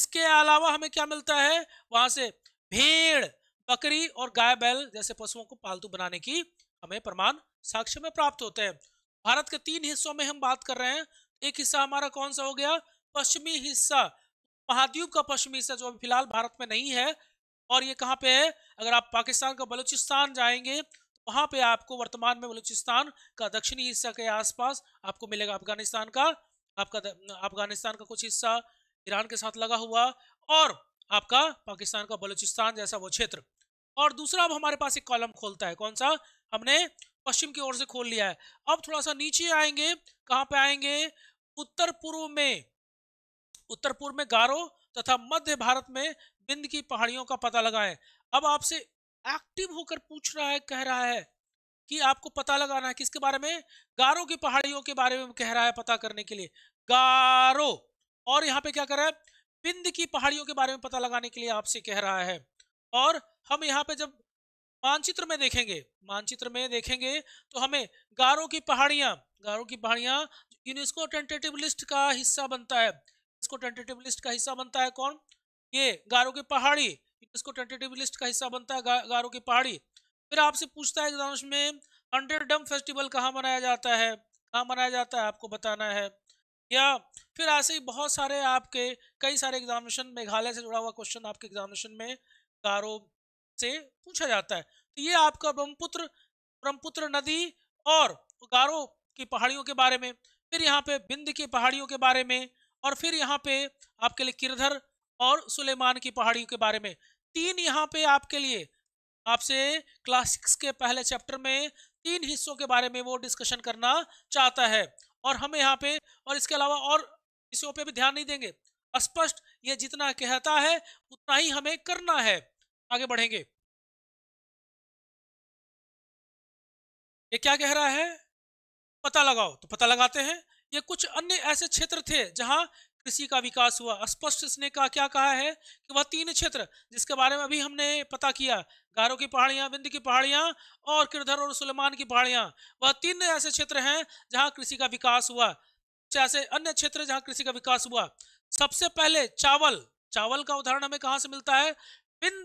इसके अलावा हमें क्या मिलता है वहां से भेड़ बकरी और गाय बैल जैसे पशुओं को पालतू बनाने की हमें प्रमाण साक्ष्य में प्राप्त होते हैं भारत के तीन हिस्सों में हम बात कर रहे हैं एक हिस्सा हमारा कौन सा हो गया पश्चिमी हिस्सा महाद्वीप का पश्चिमी हिस्सा जो फिलहाल भारत में नहीं है और ये कहाँ पे है अगर आप पाकिस्तान का बलूचिस्तान जाएंगे तो वहां पे आपको वर्तमान में बलूचिस्तान का दक्षिणी हिस्सा के आसपास आपको मिलेगा अफगानिस्तान का आपका अफगानिस्तान का कुछ हिस्सा ईरान के साथ लगा हुआ और आपका पाकिस्तान का बलूचिस्तान जैसा वो क्षेत्र और दूसरा अब हमारे पास एक कॉलम खोलता है कौन सा हमने पश्चिम की ओर से खोल लिया है अब थोड़ा सा नीचे आएंगे कहाँ पे आएंगे उत्तर पूर्व में उत्तर पूर्व में गारो तथा मध्य भारत में बिंद की पहाड़ियों का पता लगाएं अब आपसे एक्टिव होकर पूछ रहा है कह रहा है कि आपको पता लगाना है किसके बारे में गारो की पहाड़ियों के बारे में कह रहा है पता करने के लिए गारो और यहाँ पे क्या कर रहा है विंद की पहाड़ियों के बारे में पता लगाने के लिए आपसे कह रहा है और हम यहाँ पे जब मानचित्र में देखेंगे मानचित्र में देखेंगे तो हमें गारो की पहाड़ियाँ गारो की पहाड़ियाँ यूनेस्को टेंटेटिव लिस्ट का हिस्सा बनता है इसको टेंटेटिव लिस्ट का हिस्सा बनता है कौन ये गारो की पहाड़ी यूनेस्को टेंटेटिव लिस्ट का हिस्सा बनता है गा, गारो की पहाड़ी फिर आपसे पूछता है एग्जाम्स में हंड्रेड डम फेस्टिवल कहाँ मनाया जाता है कहाँ मनाया जाता है आपको बताना है या फिर ऐसे ही बहुत सारे आपके कई सारे एग्जामिनेशन मेघालय से जुड़ा हुआ क्वेश्चन आपके एग्जामिनेशन में कारो से पूछा जाता है तो ये आपका ब्रह्मपुत्र ब्रह्मपुत्र नदी और गारो की पहाड़ियों के बारे में फिर यहाँ पे बिंद की पहाड़ियों के बारे में और फिर यहाँ पे आपके लिए किरधर और सुलेमान की पहाड़ियों के बारे में तीन यहाँ पे आपके लिए आपसे क्लास सिक्स के पहले चैप्टर में तीन हिस्सों के बारे में वो डिस्कशन करना चाहता है और हमें यहाँ पे और इसके अलावा और इस पे भी ध्यान नहीं देंगे स्पष्ट यह जितना कहता है उतना ही हमें करना है आगे बढ़ेंगे ये क्या कह रहा है पता लगाओ तो पता लगाते हैं ये कुछ अन्य ऐसे क्षेत्र थे जहां कृषि का विकास हुआ स्पष्ट इसने का क्या कहा है कि वह तीन क्षेत्र जिसके बारे में अभी हमने पता किया गारो की पहाड़ियां विंध की पहाड़ियां और किरधर और सुलेमान की पहाड़ियां वह तीन ऐसे क्षेत्र हैं जहां कृषि का विकास हुआ ऐसे अन्य क्षेत्र जहां कृषि का विकास हुआ सबसे पहले चावल चावल का उदाहरण हमें कहां से मिलता है पिंद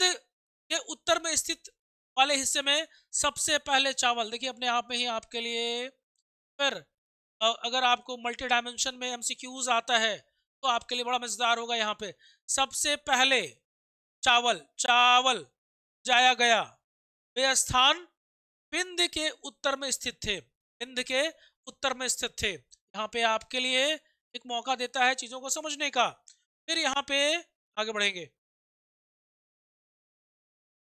के उत्तर में स्थित वाले हिस्से में सबसे पहले चावल देखिए अपने आप में ही आपके लिए फिर अगर आपको मल्टी डायमेंशन में एमसीक्यूज आता है तो आपके लिए बड़ा मजेदार होगा यहाँ पे सबसे पहले चावल चावल जाया गया वे स्थान पिंद के उत्तर में स्थित थे पिंद के उत्तर में स्थित थे यहाँ पे आपके लिए एक मौका देता है चीज़ों को समझने का फिर यहाँ पे आगे बढ़ेंगे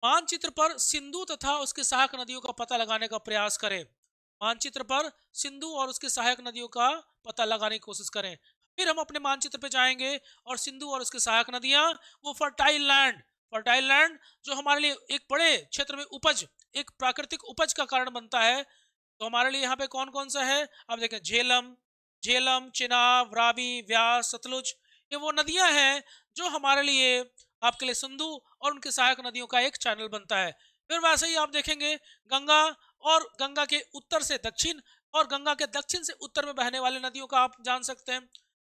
मानचित्र पर सिंधु तथा उसके सहायक नदियों का पता लगाने का प्रयास करें मानचित्र पर सिंधु और उसके सहायक नदियों का पता लगाने की कोशिश करें फिर हम अपने मानचित्र पे जाएंगे और सिंधु और उसके सहायक नदियां वो फर्टाइल लैंड फर्टाइल लैंड जो हमारे लिए एक बड़े क्षेत्र में उपज एक प्राकृतिक उपज का कारण बनता है तो हमारे लिए यहाँ पे कौन कौन सा है आप देखें झेलम झेलम चिनाब रावी व्यास सतलुज ये वो नदियां हैं जो हमारे लिए आपके लिए सिंधु और उनके सहायक नदियों का एक चैनल बनता है फिर वैसे ही आप देखेंगे गंगा और गंगा के उत्तर से दक्षिण और गंगा के दक्षिण से उत्तर में बहने वाले नदियों का आप जान सकते हैं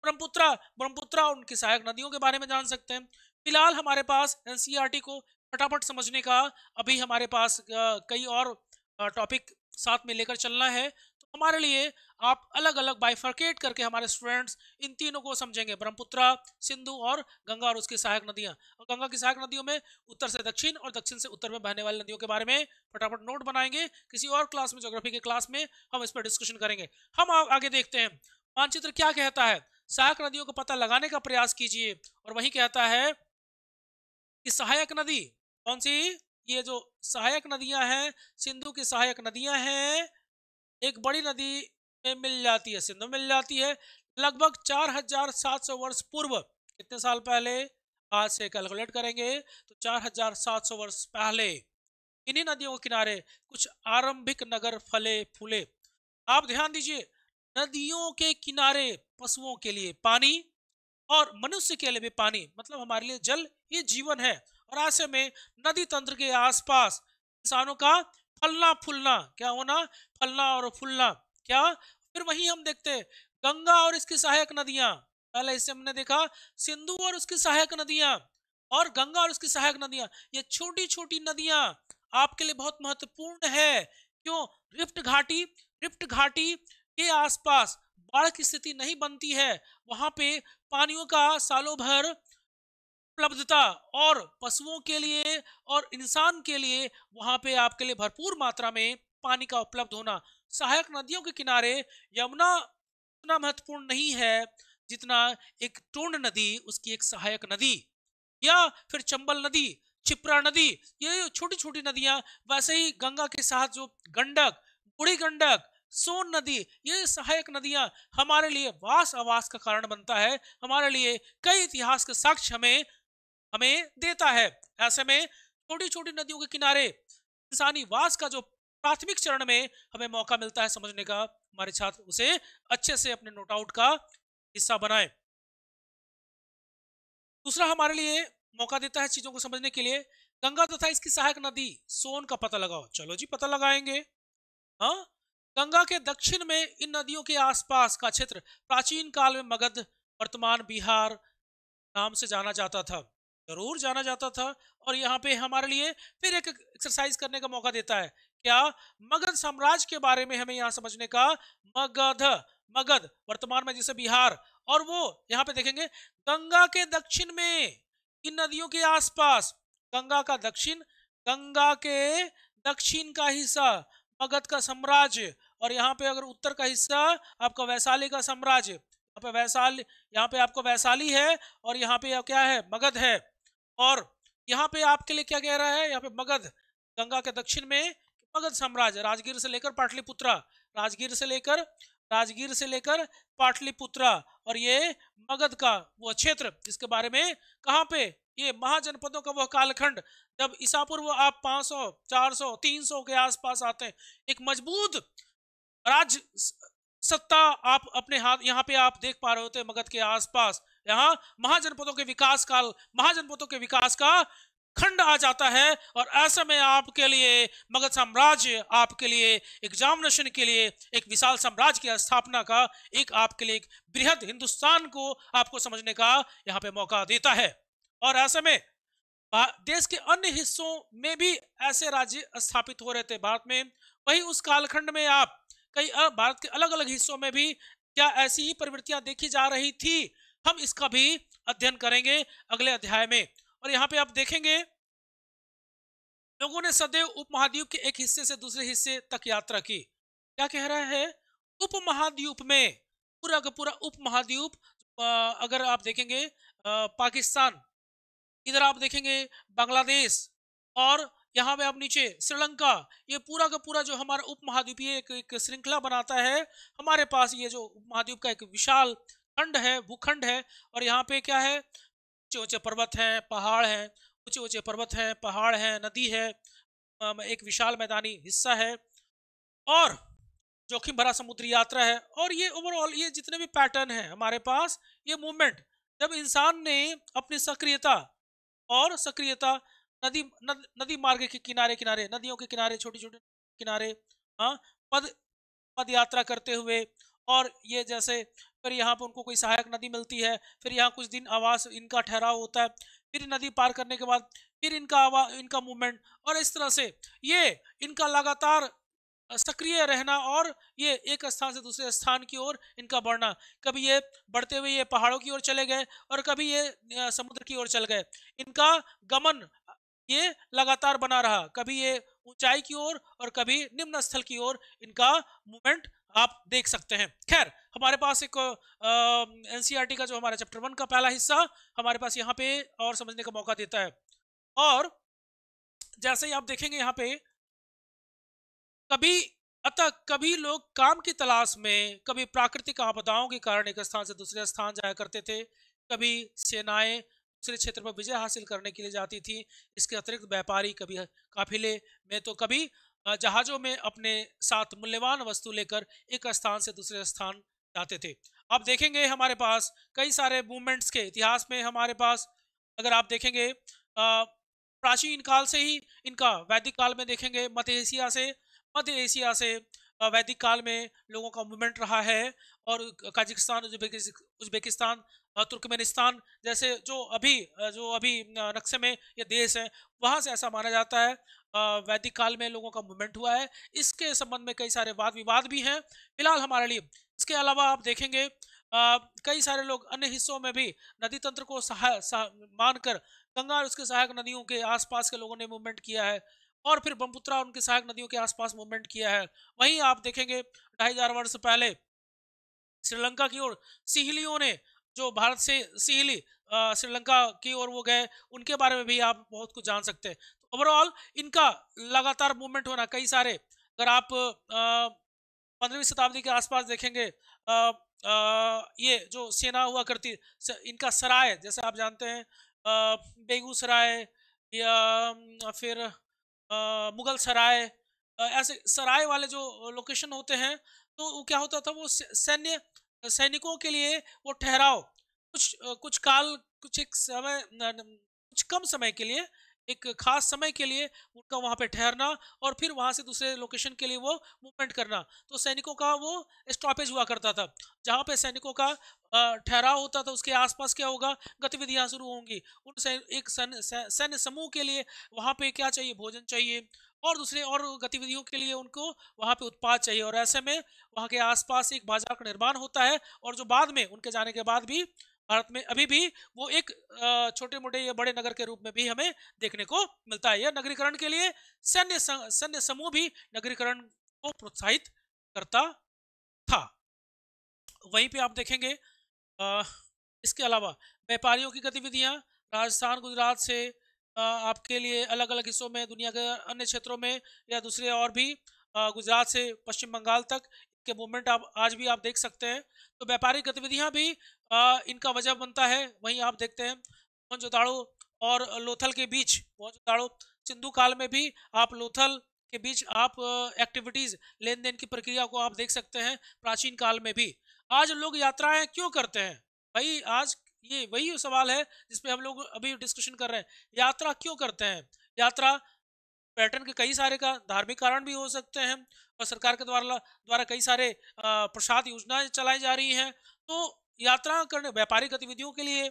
ब्रह्मपुत्रा ब्रह्मपुत्रा और उनकी सहायक नदियों के बारे में जान सकते हैं फिलहाल हमारे पास एन को फटाफट समझने का अभी हमारे पास कई और टॉपिक साथ में लेकर चलना है हमारे लिए आप अलग अलग बाइफर्केट करके हमारे स्टूडेंट्स इन तीनों को समझेंगे ब्रह्मपुत्र सिंधु और गंगा और उसकी सहायक नदियां और गंगा की सहायक नदियों में उत्तर से दक्षिण और दक्षिण से उत्तर में बहने वाली नदियों के बारे में फटाफट नोट बनाएंगे किसी और क्लास में जोग्राफी के क्लास में हम इस पर डिस्कशन करेंगे हम आगे देखते हैं मानचित्र क्या कहता है सहायक नदियों का पता लगाने का प्रयास कीजिए और वही कहता है कि सहायक नदी कौन सी ये जो सहायक नदियां हैं सिंधु की सहायक नदियां हैं एक बड़ी नदी में मिल जाती है सिंधु मिल जाती है लगभग चार हजार सात सौ वर्ष पूर्व कितने साल पहले आज से कैलकुलेट करेंगे तो चार हजार सात सौ वर्ष पहले इन्हीं नदियों के किनारे कुछ आरंभिक नगर फले फूले आप ध्यान दीजिए नदियों के किनारे पशुओं के लिए पानी और मनुष्य के लिए भी पानी मतलब हमारे लिए जल ये जीवन है और ऐसे में नदी तंत्र के आसपास इंसानों का फलना फूलना क्या होना फलना और फूलना क्या फिर वही हम देखते गंगा और इसकी सहायक नदियां पहले इससे हमने देखा सिंधु और उसकी सहायक नदियां और गंगा और उसकी सहायक नदियां ये छोटी छोटी नदियां आपके लिए बहुत महत्वपूर्ण है क्यों रिफ्ट घाटी रिफ्ट घाटी के आसपास बाढ़ की स्थिति नहीं बनती है वहां पे पानियों का सालों भर उपलब्धता और पशुओं के लिए और इंसान के लिए वहां पे आपके लिए भरपूर मात्रा में पानी का उपलब्ध होना सहायक नदियों के किनारे यमुना उतना महत्वपूर्ण नहीं है जितना एक टोंड नदी उसकी एक सहायक नदी या फिर चंबल नदी छिप्रा नदी ये छोटी छोटी नदियां वैसे ही गंगा के साथ जो गंडक बूढ़ी गंडक सोन नदी ये सहायक नदियां हमारे लिए वास आवास का कारण बनता है हमारे लिए कई इतिहास के साक्ष्य हमें हमें देता है ऐसे में छोटी छोटी नदियों के किनारे इंसानी वास का जो प्राथमिक चरण में हमें मौका मिलता है समझने का हमारे छात्र उसे अच्छे से अपने नोट आउट का हिस्सा बनाए दूसरा हमारे लिए मौका देता है चीजों को समझने के लिए गंगा तथा इसकी सहायक नदी सोन का पता लगाओ चलो जी पता लगाएंगे हाँ गंगा के दक्षिण में इन नदियों के आसपास का क्षेत्र प्राचीन काल में मगध वर्तमान बिहार नाम से जाना जाता था जरूर जाना जाता था और यहाँ पे हमारे लिए फिर एक एक्सरसाइज करने का मौका देता है क्या मगध साम्राज्य के बारे में हमें यहाँ समझने का मगध मगध वर्तमान में जैसे बिहार और वो यहाँ पे देखेंगे गंगा के दक्षिण में इन नदियों के आसपास गंगा का दक्षिण गंगा के दक्षिण का हिस्सा मगध का साम्राज्य और यहाँ पे अगर उत्तर का हिस्सा आपका वैशाली का साम्राज्य यहाँ पे वैशाली यहाँ पे आपको वैशाली है और यहाँ पे क्या है मगध है और यहाँ पे आपके लिए क्या कह रहा है यहाँ पे मगध गंगा के दक्षिण में मगध साम्राज्य राजगीर से लेकर पाटलिपुत्रा राजगीर से लेकर राजगीर से लेकर पाटलिपुत्रा और ये मगध का वो क्षेत्र जिसके बारे में कहाँ पे ये महाजनपदों का वह कालखंड जब ईसापुर वो आप 500, 400, 300 के आसपास आते हैं एक मजबूत राज सत्ता आप अपने हाथ यहाँ पे आप देख पा रहे होते मगध के आसपास यहाँ महाजनपदों के विकास काल महाजनपदों के विकास का खंड आ जाता है और ऐसे में आपके लिए मगध साम्राज्य आपके लिए एग्जामिनेशन के लिए एक विशाल साम्राज्य की स्थापना का एक आपके लिए एक बृहद हिंदुस्तान को आपको समझने का यहाँ पे मौका देता है और ऐसे में देश के अन्य हिस्सों में भी ऐसे राज्य स्थापित हो रहे थे भारत में वही उस कालखंड में आप कई भारत के अलग अलग हिस्सों में भी क्या ऐसी ही प्रवृत्तियां देखी जा रही थी हम इसका भी अध्ययन करेंगे अगले अध्याय में और यहाँ पे आप देखेंगे लोगों ने सदैव उपमहाद्वीप के एक हिस्से से दूसरे हिस्से तक यात्रा की क्या कह रहा है उपमहाद्वीप में पूरा का पूरा उपमहाद्वीप अगर आप देखेंगे पाकिस्तान इधर आप देखेंगे बांग्लादेश और यहाँ पे आप नीचे श्रीलंका ये पूरा का पूरा जो हमारा उपमहाद्वीपीय एक, एक श्रृंखला बनाता है हमारे पास ये जो उपमहाद्वीप का एक विशाल खंड है भूखंड है और यहाँ पे क्या है ऊंचे ऊंचे पर्वत हैं पहाड़ हैं ऊंचे ऊंचे पर्वत हैं पहाड़ हैं नदी है एक विशाल मैदानी हिस्सा है और जोखिम भरा समुद्री यात्रा है और ये ओवरऑल ये जितने भी पैटर्न हैं हमारे पास ये मूवमेंट जब इंसान ने अपनी सक्रियता और सक्रियता नदी नद, नदी मार्ग के किनारे किनारे नदियों के किनारे छोटे छोटे किनारे हाँ पद पद यात्रा करते हुए और ये जैसे फिर यहाँ पर उनको कोई सहायक नदी मिलती है फिर यहाँ कुछ दिन आवास इनका ठहराव होता है फिर नदी पार करने के बाद फिर इनका आवाज इनका मूवमेंट और इस तरह से ये इनका लगातार सक्रिय रहना और ये एक स्थान से दूसरे स्थान की ओर इनका बढ़ना कभी ये बढ़ते हुए ये पहाड़ों की ओर चले गए और कभी ये समुद्र की ओर चल गए इनका गमन ये लगातार बना रहा कभी ये ऊंचाई की ओर और, और कभी निम्न स्थल की ओर इनका मूवमेंट आप देख सकते हैं खैर हमारे पास एक एनसीईआरटी का जो हमारा चैप्टर वन का पहला हिस्सा हमारे पास यहाँ पे और समझने का मौका देता है और जैसे ही आप देखेंगे यहाँ पे कभी अतः कभी लोग काम की तलाश में कभी प्राकृतिक आपदाओं के कारण एक स्थान से दूसरे स्थान जाया करते थे कभी सेनाएं दूसरे क्षेत्र पर विजय हासिल करने के लिए जाती थी इसके अतिरिक्त व्यापारी कभी काफिले में तो कभी जहाज़ों में अपने साथ मूल्यवान वस्तु लेकर एक स्थान से दूसरे स्थान जाते थे आप देखेंगे हमारे पास कई सारे मूवमेंट्स के इतिहास में हमारे पास अगर आप देखेंगे प्राचीन काल से ही इनका वैदिक काल में देखेंगे मध्य एशिया से मध्य एशिया से वैदिक काल में लोगों का मूवमेंट रहा है और कजाकिस्तान उज्बेकिस्तान तुर्कमेनिस्तान जैसे जो अभी जो अभी नक्शे में ये देश है वहाँ से ऐसा माना जाता है वैदिक काल में लोगों का मूवमेंट हुआ है इसके संबंध में कई सारे वाद विवाद भी हैं फिलहाल हमारे लिए इसके अलावा आप देखेंगे आ, कई सारे लोग अन्य हिस्सों में भी नदी तंत्र को सहाय सहा, मानकर गंगा और उसके सहायक नदियों के आसपास के लोगों ने मूवमेंट किया है और फिर ब्रह्मपुत्रा और उनके सहायक नदियों के आसपास मूवमेंट किया है वहीं आप देखेंगे ढाई हजार वर्ष पहले श्रीलंका की ओर सिहलियों ने जो भारत से सिहली श्रीलंका की ओर वो गए उनके बारे में भी आप बहुत कुछ जान सकते हैं ओवरऑल इनका लगातार मूवमेंट होना कई सारे अगर आप पंद्रहवीं शताब्दी के आसपास देखेंगे आ, आ, ये जो सेना हुआ करती स, इनका सराय जैसे आप जानते हैं बेगूसराय या फिर आ, मुगल सराय ऐसे सराय वाले जो लोकेशन होते हैं तो वो क्या होता था वो सैन्य सैनिकों के लिए वो ठहराव कुछ कुछ काल कुछ एक समय कुछ कम समय के लिए एक खास समय के लिए उनका वहाँ पे ठहरना और फिर वहाँ से दूसरे लोकेशन के लिए वो मूवमेंट करना तो सैनिकों का वो स्टॉपेज हुआ करता था जहाँ पे सैनिकों का ठहराव होता था उसके आसपास क्या होगा गतिविधियाँ शुरू होंगी उन एक सैन्य सैन्य समूह के लिए वहाँ पे क्या चाहिए भोजन चाहिए और दूसरे और गतिविधियों के लिए उनको वहाँ पे उत्पाद चाहिए और ऐसे में वहाँ के आसपास एक बाजार का निर्माण होता है और जो बाद में उनके जाने के बाद भी भारत में अभी भी वो एक छोटे मोटे या बड़े नगर के रूप में भी हमें देखने को मिलता है यह नगरीकरण के लिए सैन्य सैन्य समूह भी नगरीकरण को प्रोत्साहित करता था वहीं पे आप देखेंगे आ, इसके अलावा व्यापारियों की गतिविधियां राजस्थान गुजरात से आ, आपके लिए अलग अलग हिस्सों में दुनिया के अन्य क्षेत्रों में या दूसरे और भी गुजरात से पश्चिम बंगाल तक के मूवमेंट आप आज भी आप देख सकते हैं तो व्यापारिक गतिविधियां भी आ, इनका वजह बनता है वहीं आप देखते हैं मोहनजोदाड़ो और लोथल के बीच मोहनजोदाड़ो सिंधु काल में भी आप लोथल के बीच आप एक्टिविटीज लेन देन की प्रक्रिया को आप देख सकते हैं प्राचीन काल में भी आज लोग यात्राएं क्यों करते हैं भाई आज ये वही सवाल है जिसपे हम लोग अभी डिस्कशन कर रहे हैं यात्रा क्यों करते हैं यात्रा पर्यटन के कई सारे का धार्मिक कारण भी हो सकते हैं और सरकार के द्वारा द्वारा कई सारे प्रसाद योजनाएं चलाई जा रही हैं तो यात्रा करने व्यापारिक गतिविधियों के लिए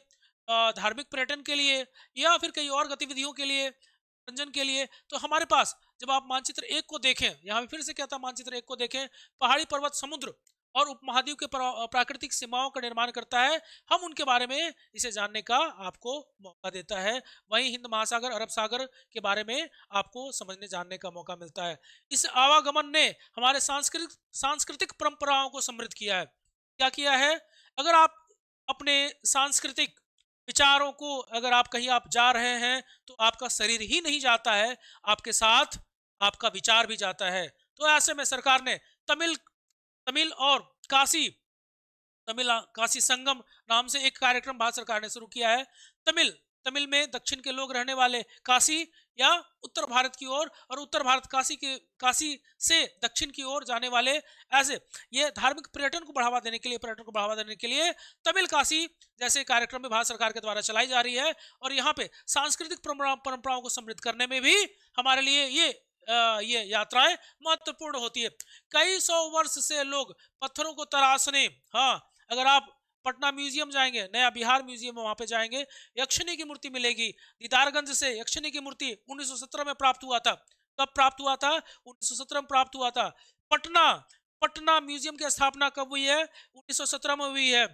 धार्मिक पर्यटन के लिए या फिर कई और गतिविधियों के लिए मनोरंजन के लिए तो हमारे पास जब आप मानचित्र एक को देखें यहाँ फिर से क्या था मानचित्र एक को देखें पहाड़ी पर्वत समुद्र और उपमहाद्वीप के प्राकृतिक सीमाओं का निर्माण करता है हम उनके बारे में इसे जानने का आपको मौका देता है वहीं हिंद महासागर अरब सागर के बारे में आपको समझने जानने का मौका मिलता है इस आवागमन ने हमारे सांस्कृतिक सांस्कृतिक परंपराओं को समृद्ध किया है क्या किया है अगर आप अपने सांस्कृतिक विचारों को अगर आप कहीं आप जा रहे हैं तो आपका शरीर ही नहीं जाता है आपके साथ आपका विचार भी जाता है तो ऐसे में सरकार ने तमिल तमिल और काशी तमिल काशी संगम नाम से एक कार्यक्रम भारत सरकार ने शुरू किया है तमिल तमिल में दक्षिण के लोग रहने वाले काशी या उत्तर भारत की ओर और, और उत्तर भारत काशी के काशी से दक्षिण की ओर जाने वाले ऐसे ये धार्मिक पर्यटन को बढ़ावा देने के लिए पर्यटन को बढ़ावा देने के लिए तमिल काशी जैसे कार्यक्रम में भारत सरकार के द्वारा चलाई जा रही है और यहाँ पे सांस्कृतिक परंपराओं को समृद्ध करने में भी हमारे लिए ये ये यात्राएं महत्वपूर्ण होती है कई सौ वर्ष से लोग पत्थरों को तराशने हाँ अगर आप पटना म्यूजियम जाएंगे नया बिहार म्यूजियम वहां पे जाएंगे यक्षिणी की मूर्ति मिलेगी दीदारगंज से यक्षिणी की मूर्ति 1917 में प्राप्त हुआ था कब प्राप्त हुआ था 1917 में प्राप्त हुआ था पटना पटना म्यूजियम की स्थापना कब हुई है 1917 में हुई है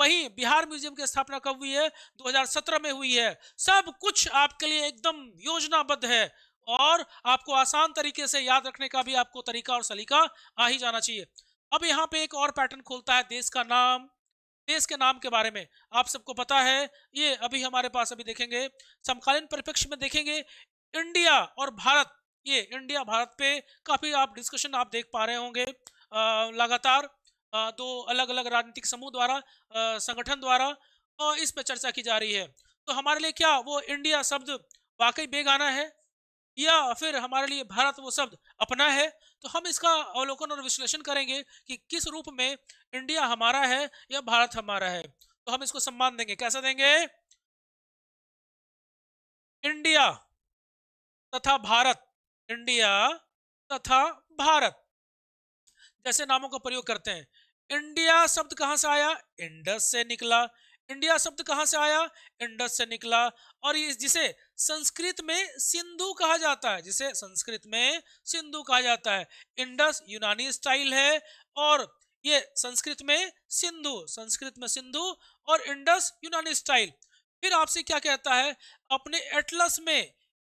वहीं बिहार म्यूजियम की स्थापना कब हुई है 2017 में हुई है सब कुछ आपके लिए एकदम योजनाबद्ध है और आपको आसान तरीके से याद रखने का भी आपको तरीका और सलीका आ ही जाना चाहिए अब यहाँ पे एक और पैटर्न खोलता है देश का नाम देश के नाम के बारे में आप सबको पता है ये अभी हमारे पास अभी देखेंगे समकालीन परिप्रेक्ष्य में देखेंगे इंडिया और भारत ये इंडिया भारत पे काफी आप डिस्कशन आप देख पा रहे होंगे लगातार दो अलग अलग राजनीतिक समूह द्वारा संगठन द्वारा और इस पर चर्चा की जा रही है तो हमारे लिए क्या वो इंडिया शब्द वाकई बेगाना है या फिर हमारे लिए भारत वो शब्द अपना है तो हम इसका अवलोकन और विश्लेषण करेंगे कि किस रूप में इंडिया हमारा है या भारत हमारा है तो हम इसको सम्मान देंगे कैसा देंगे इंडिया तथा भारत इंडिया तथा भारत जैसे नामों का प्रयोग करते हैं इंडिया शब्द कहां से आया इंडस से निकला इंडिया शब्द कहाँ से आया इंडस से निकला और ये जिसे संस्कृत में सिंधु कहा जाता है जिसे संस्कृत में सिंधु कहा जाता है इंडस यूनानी स्टाइल है और ये संस्कृत में सिंधु संस्कृत में सिंधु और इंडस यूनानी स्टाइल फिर आपसे क्या कहता है अपने एटलस में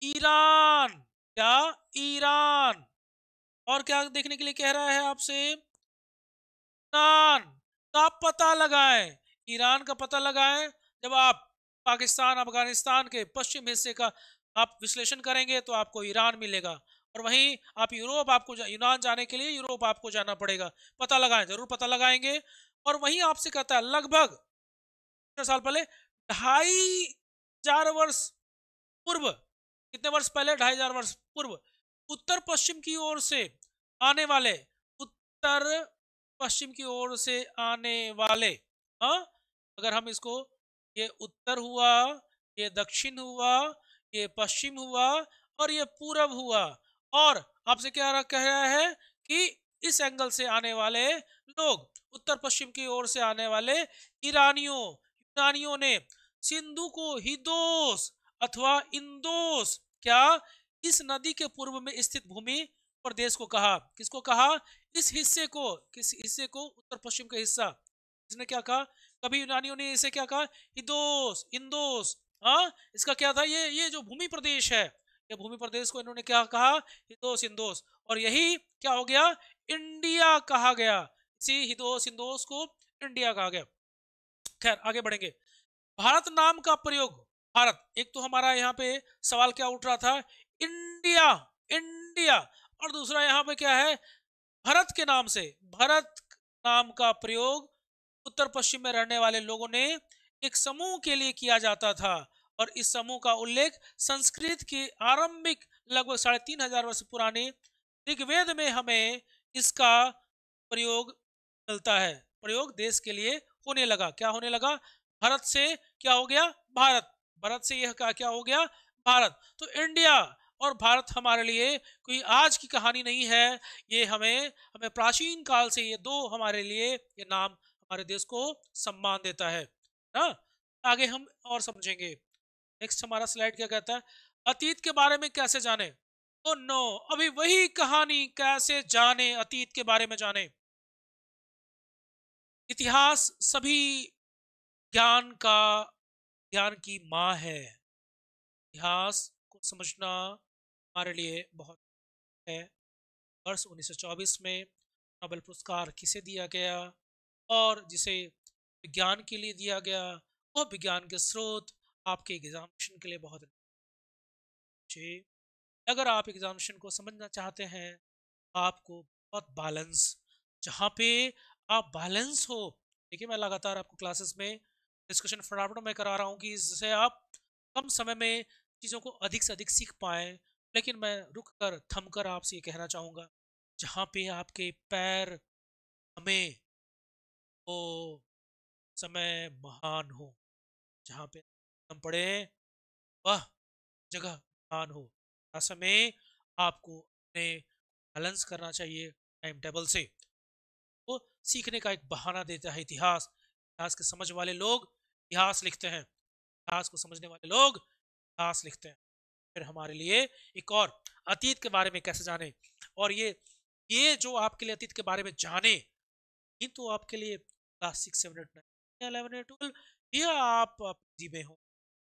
ईरान क्या ईरान और क्या देखने के लिए कह रहा है आपसे ईरान का तो पता लगाएं ईरान का पता लगाएं जब आप पाकिस्तान अफगानिस्तान के पश्चिम हिस्से का आप विश्लेषण करेंगे तो आपको ईरान मिलेगा और वहीं आप यूरोप आपको जा, यूनान जाने के लिए यूरोप आपको जाना पड़ेगा पता लगाएं जरूर पता लगाएंगे और वहीं आपसे कहता है लगभग साल पहले ढाई हजार वर्ष पूर्व कितने वर्ष पहले ढाई हजार वर्ष पूर्व उत्तर पश्चिम की ओर से आने वाले उत्तर पश्चिम की ओर से आने वाले हाँ अगर हम इसको ये उत्तर हुआ ये दक्षिण हुआ ये पश्चिम हुआ और ये पूरब हुआ और आपसे क्या कह रहा है कि इस एंगल से आने वाले लोग उत्तर पश्चिम की ओर से आने वाले ईरानियों यूनानियों ने सिंधु को हिदोस अथवा इंदोस क्या इस नदी के पूर्व में स्थित भूमि प्रदेश को कहा किसको कहा इस हिस्से को किस हिस्से को उत्तर पश्चिम का हिस्सा इसने क्या कहा कभी यूनानियों ने इसे क्या कहा इंदोस इंदोस हाँ इसका क्या था ये ये जो भूमि प्रदेश है ये भूमि प्रदेश को इन्होंने क्या कहा हिदोस इंदोस और यही क्या हो गया इंडिया कहा गया इसी हिदोस इंदोस को इंडिया कहा गया खैर आगे बढ़ेंगे भारत नाम का प्रयोग भारत एक तो हमारा यहाँ पे सवाल क्या उठ रहा था इंडिया इंडिया और दूसरा यहाँ पे क्या है भरत के नाम से भरत नाम का प्रयोग उत्तर पश्चिम में रहने वाले लोगों ने एक समूह के लिए किया जाता था और इस समूह का उल्लेख संस्कृत के आरंभिक लगभग साढ़े तीन हजार वर्ष पुराने ऋग्वेद में हमें इसका प्रयोग मिलता है प्रयोग देश के लिए होने लगा क्या होने लगा भारत से क्या हो गया भारत भारत से यह क्या हो गया भारत तो इंडिया और भारत हमारे लिए कोई आज की कहानी नहीं है ये हमें हमें प्राचीन काल से ये दो हमारे लिए ये नाम हमारे देश को सम्मान देता है ना हाँ? आगे हम और समझेंगे नेक्स्ट हमारा स्लाइड क्या कहता है अतीत के बारे में कैसे जाने ओ oh नो अभी वही कहानी कैसे जाने अतीत के बारे में जाने इतिहास सभी ज्ञान का ज्ञान की माँ है इतिहास को समझना हमारे लिए बहुत है वर्ष 1924 में नोबेल पुरस्कार किसे दिया गया और जिसे विज्ञान के लिए दिया गया वो विज्ञान के स्रोत आपके एग्जामिनेशन के लिए बहुत जी अगर आप एग्जामिनेशन को समझना चाहते हैं आपको बहुत बैलेंस जहाँ पे आप बैलेंस हो देखिए मैं लगातार आपको क्लासेस में डिस्कशन फटाफट में करा रहा हूँ कि जिससे आप कम समय में चीज़ों को अधिक से अधिक सीख पाए लेकिन मैं रुक कर थम कर आपसे ये कहना चाहूँगा जहाँ पे आपके पैर हमें वो समय महान हो जहाँ पे हम पढ़े वह जगह महान हो समय आपको अपने बैलेंस करना चाहिए टाइम टेबल से वो तो सीखने का एक बहाना देता है इतिहास इतिहास के समझ वाले लोग इतिहास लिखते हैं इतिहास को समझने वाले लोग इतिहास लिखते हैं फिर हमारे लिए एक और अतीत के बारे में कैसे जाने और ये ये जो आपके लिए अतीत के बारे में जाने किंतु तो आपके लिए class six seven eight nine eleven eight twelve या आप जी में हो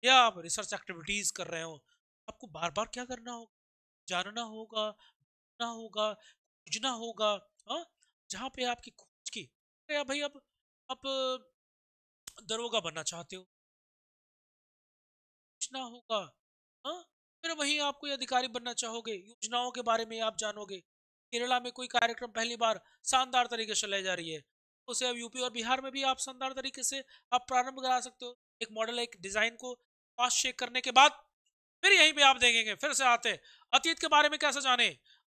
या आप रिसर्च एक्टिविटीज़ कर रहे हो आपको बार बार क्या करना होगा जानना होगा ना होगा खोजना होगा हाँ जहाँ पे आपकी खोज की या भाई अब आप, दरोगा बनना चाहते हो पूछना होगा हाँ फिर वहीं आप कोई अधिकारी बनना चाहोगे योजनाओं के बारे में आप जानोगे केरला में कोई कार्यक्रम पहली बार शानदार तरीके से चलाई जा रही है उसे अब यूपी और बिहार में भी आप शानदार तरीके से आप प्रारंभ करा सकते हो एक मॉडल एक डिज़ाइन को पास चेक करने के बाद फिर यहीं पे आप देखेंगे फिर से आते हैं अतीत के बारे में कैसे जाने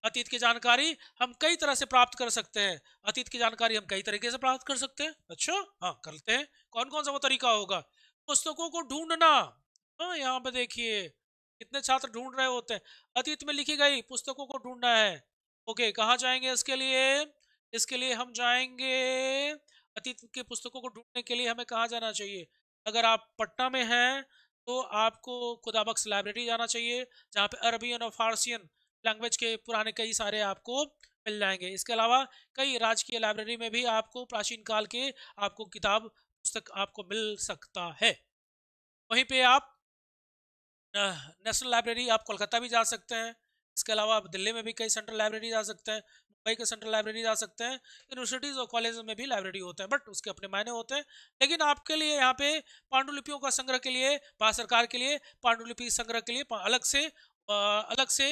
अतीत की जानकारी हम कई तरह से प्राप्त कर सकते हैं अतीत की जानकारी हम कई तरीके से प्राप्त कर सकते हैं अच्छा हाँ करते हैं कौन कौन सा वो तरीका होगा पुस्तकों को ढूंढना हाँ यहाँ पे देखिए कितने छात्र ढूंढ रहे होते हैं अतीत में लिखी गई पुस्तकों को ढूंढना है ओके okay, कहाँ जाएंगे इसके लिए इसके लिए हम जाएंगे अतीत के पुस्तकों को ढूंढने के लिए हमें कहाँ जाना चाहिए अगर आप पटना में हैं तो आपको खुदाबक्स लाइब्रेरी जाना चाहिए जहाँ पे अरबियन और फारसियन लैंग्वेज के पुराने कई सारे आपको मिल जाएंगे इसके अलावा कई राजकीय लाइब्रेरी में भी आपको प्राचीन काल के आपको किताब पुस्तक आपको मिल सकता है वहीं पे आप नेशनल लाइब्रेरी आप कोलकाता भी जा सकते हैं इसके अलावा आप दिल्ली में भी कई सेंट्रल लाइब्रेरीज आ सकते हैं मुंबई के सेंट्रल लाइब्रेरीज आ सकते हैं यूनिवर्सिटीज़ और कॉलेज में भी लाइब्रेरी होते हैं बट उसके अपने मायने होते हैं लेकिन आपके लिए यहाँ पे पांडुलिपियों का संग्रह के लिए भारत सरकार के लिए पांडुलिपि संग्रह के लिए अलग से अलग से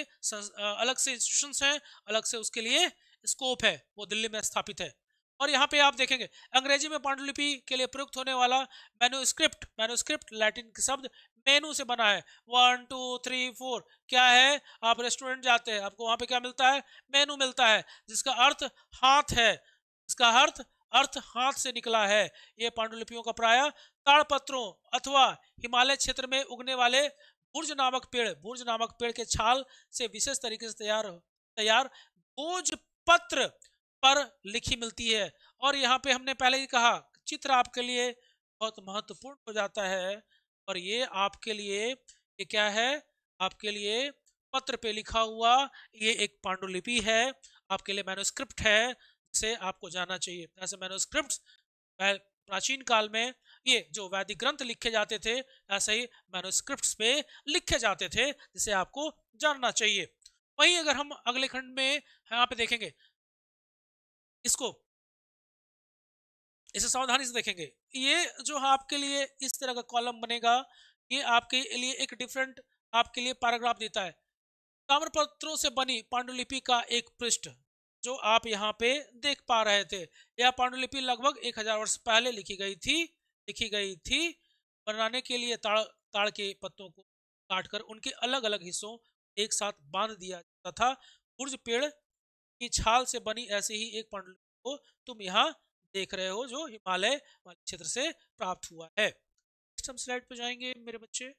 अलग से इंस्टीट्यूशन हैं अलग से उसके लिए स्कोप है वो दिल्ली में स्थापित है और यहाँ पे आप देखेंगे अंग्रेजी में पांडुलिपि के लिए प्रयुक्त होने वाला मैनोस्क्रिप्ट मैनोस्क्रिप्ट लैटिन के शब्द मेनू से बना है वन टू थ्री फोर क्या है आप रेस्टोरेंट जाते हैं आपको वहां पे क्या मिलता है मेनू मिलता है जिसका अर्थ हाथ है इसका अर्थ अर्थ हाथ से निकला है ये पांडुलिपियों का प्राय ताड़पत्रों अथवा हिमालय क्षेत्र में उगने वाले बुर्ज नामक पेड़ बुर्ज नामक पेड़ के छाल से विशेष तरीके से तैयार तैयार बोझ पत्र पर लिखी मिलती है और यहाँ पे हमने पहले ही कहा चित्र आपके लिए बहुत महत्वपूर्ण हो जाता है और ये आपके लिए ये क्या है आपके लिए पत्र पे लिखा हुआ ये एक पांडुलिपि है आपके लिए मैनोस्क्रिप्ट है जिसे आपको जाना चाहिए ऐसे मैनोस्क्रिप्ट प्राचीन काल में ये जो वैदिक ग्रंथ लिखे जाते थे ऐसे ही मैनोस्क्रिप्ट पे लिखे जाते थे जिसे आपको जानना चाहिए वहीं अगर हम अगले खंड में यहाँ पे देखेंगे इसको इसे सावधानी से देखेंगे ये जो आपके लिए इस तरह का कॉलम बनेगा ये आपके लिए एक डिफरेंट आपके लिए पैराग्राफ देता है ताम्रपत्रों से बनी पांडुलिपि का एक पृष्ठ जो आप यहाँ पे देख पा रहे थे यह पांडुलिपि लगभग एक हजार वर्ष पहले लिखी गई थी लिखी गई थी बनाने के लिए ताड़ ताड़ के पत्तों को काटकर उनके अलग अलग हिस्सों एक साथ बांध दिया तथा था बुर्ज पेड़ की छाल से बनी ऐसी ही एक पांडुलिपि को तुम यहाँ देख रहे हो जो हिमालय वाले क्षेत्र से प्राप्त हुआ है नेक्स्ट हम स्लाइड पर जाएंगे मेरे बच्चे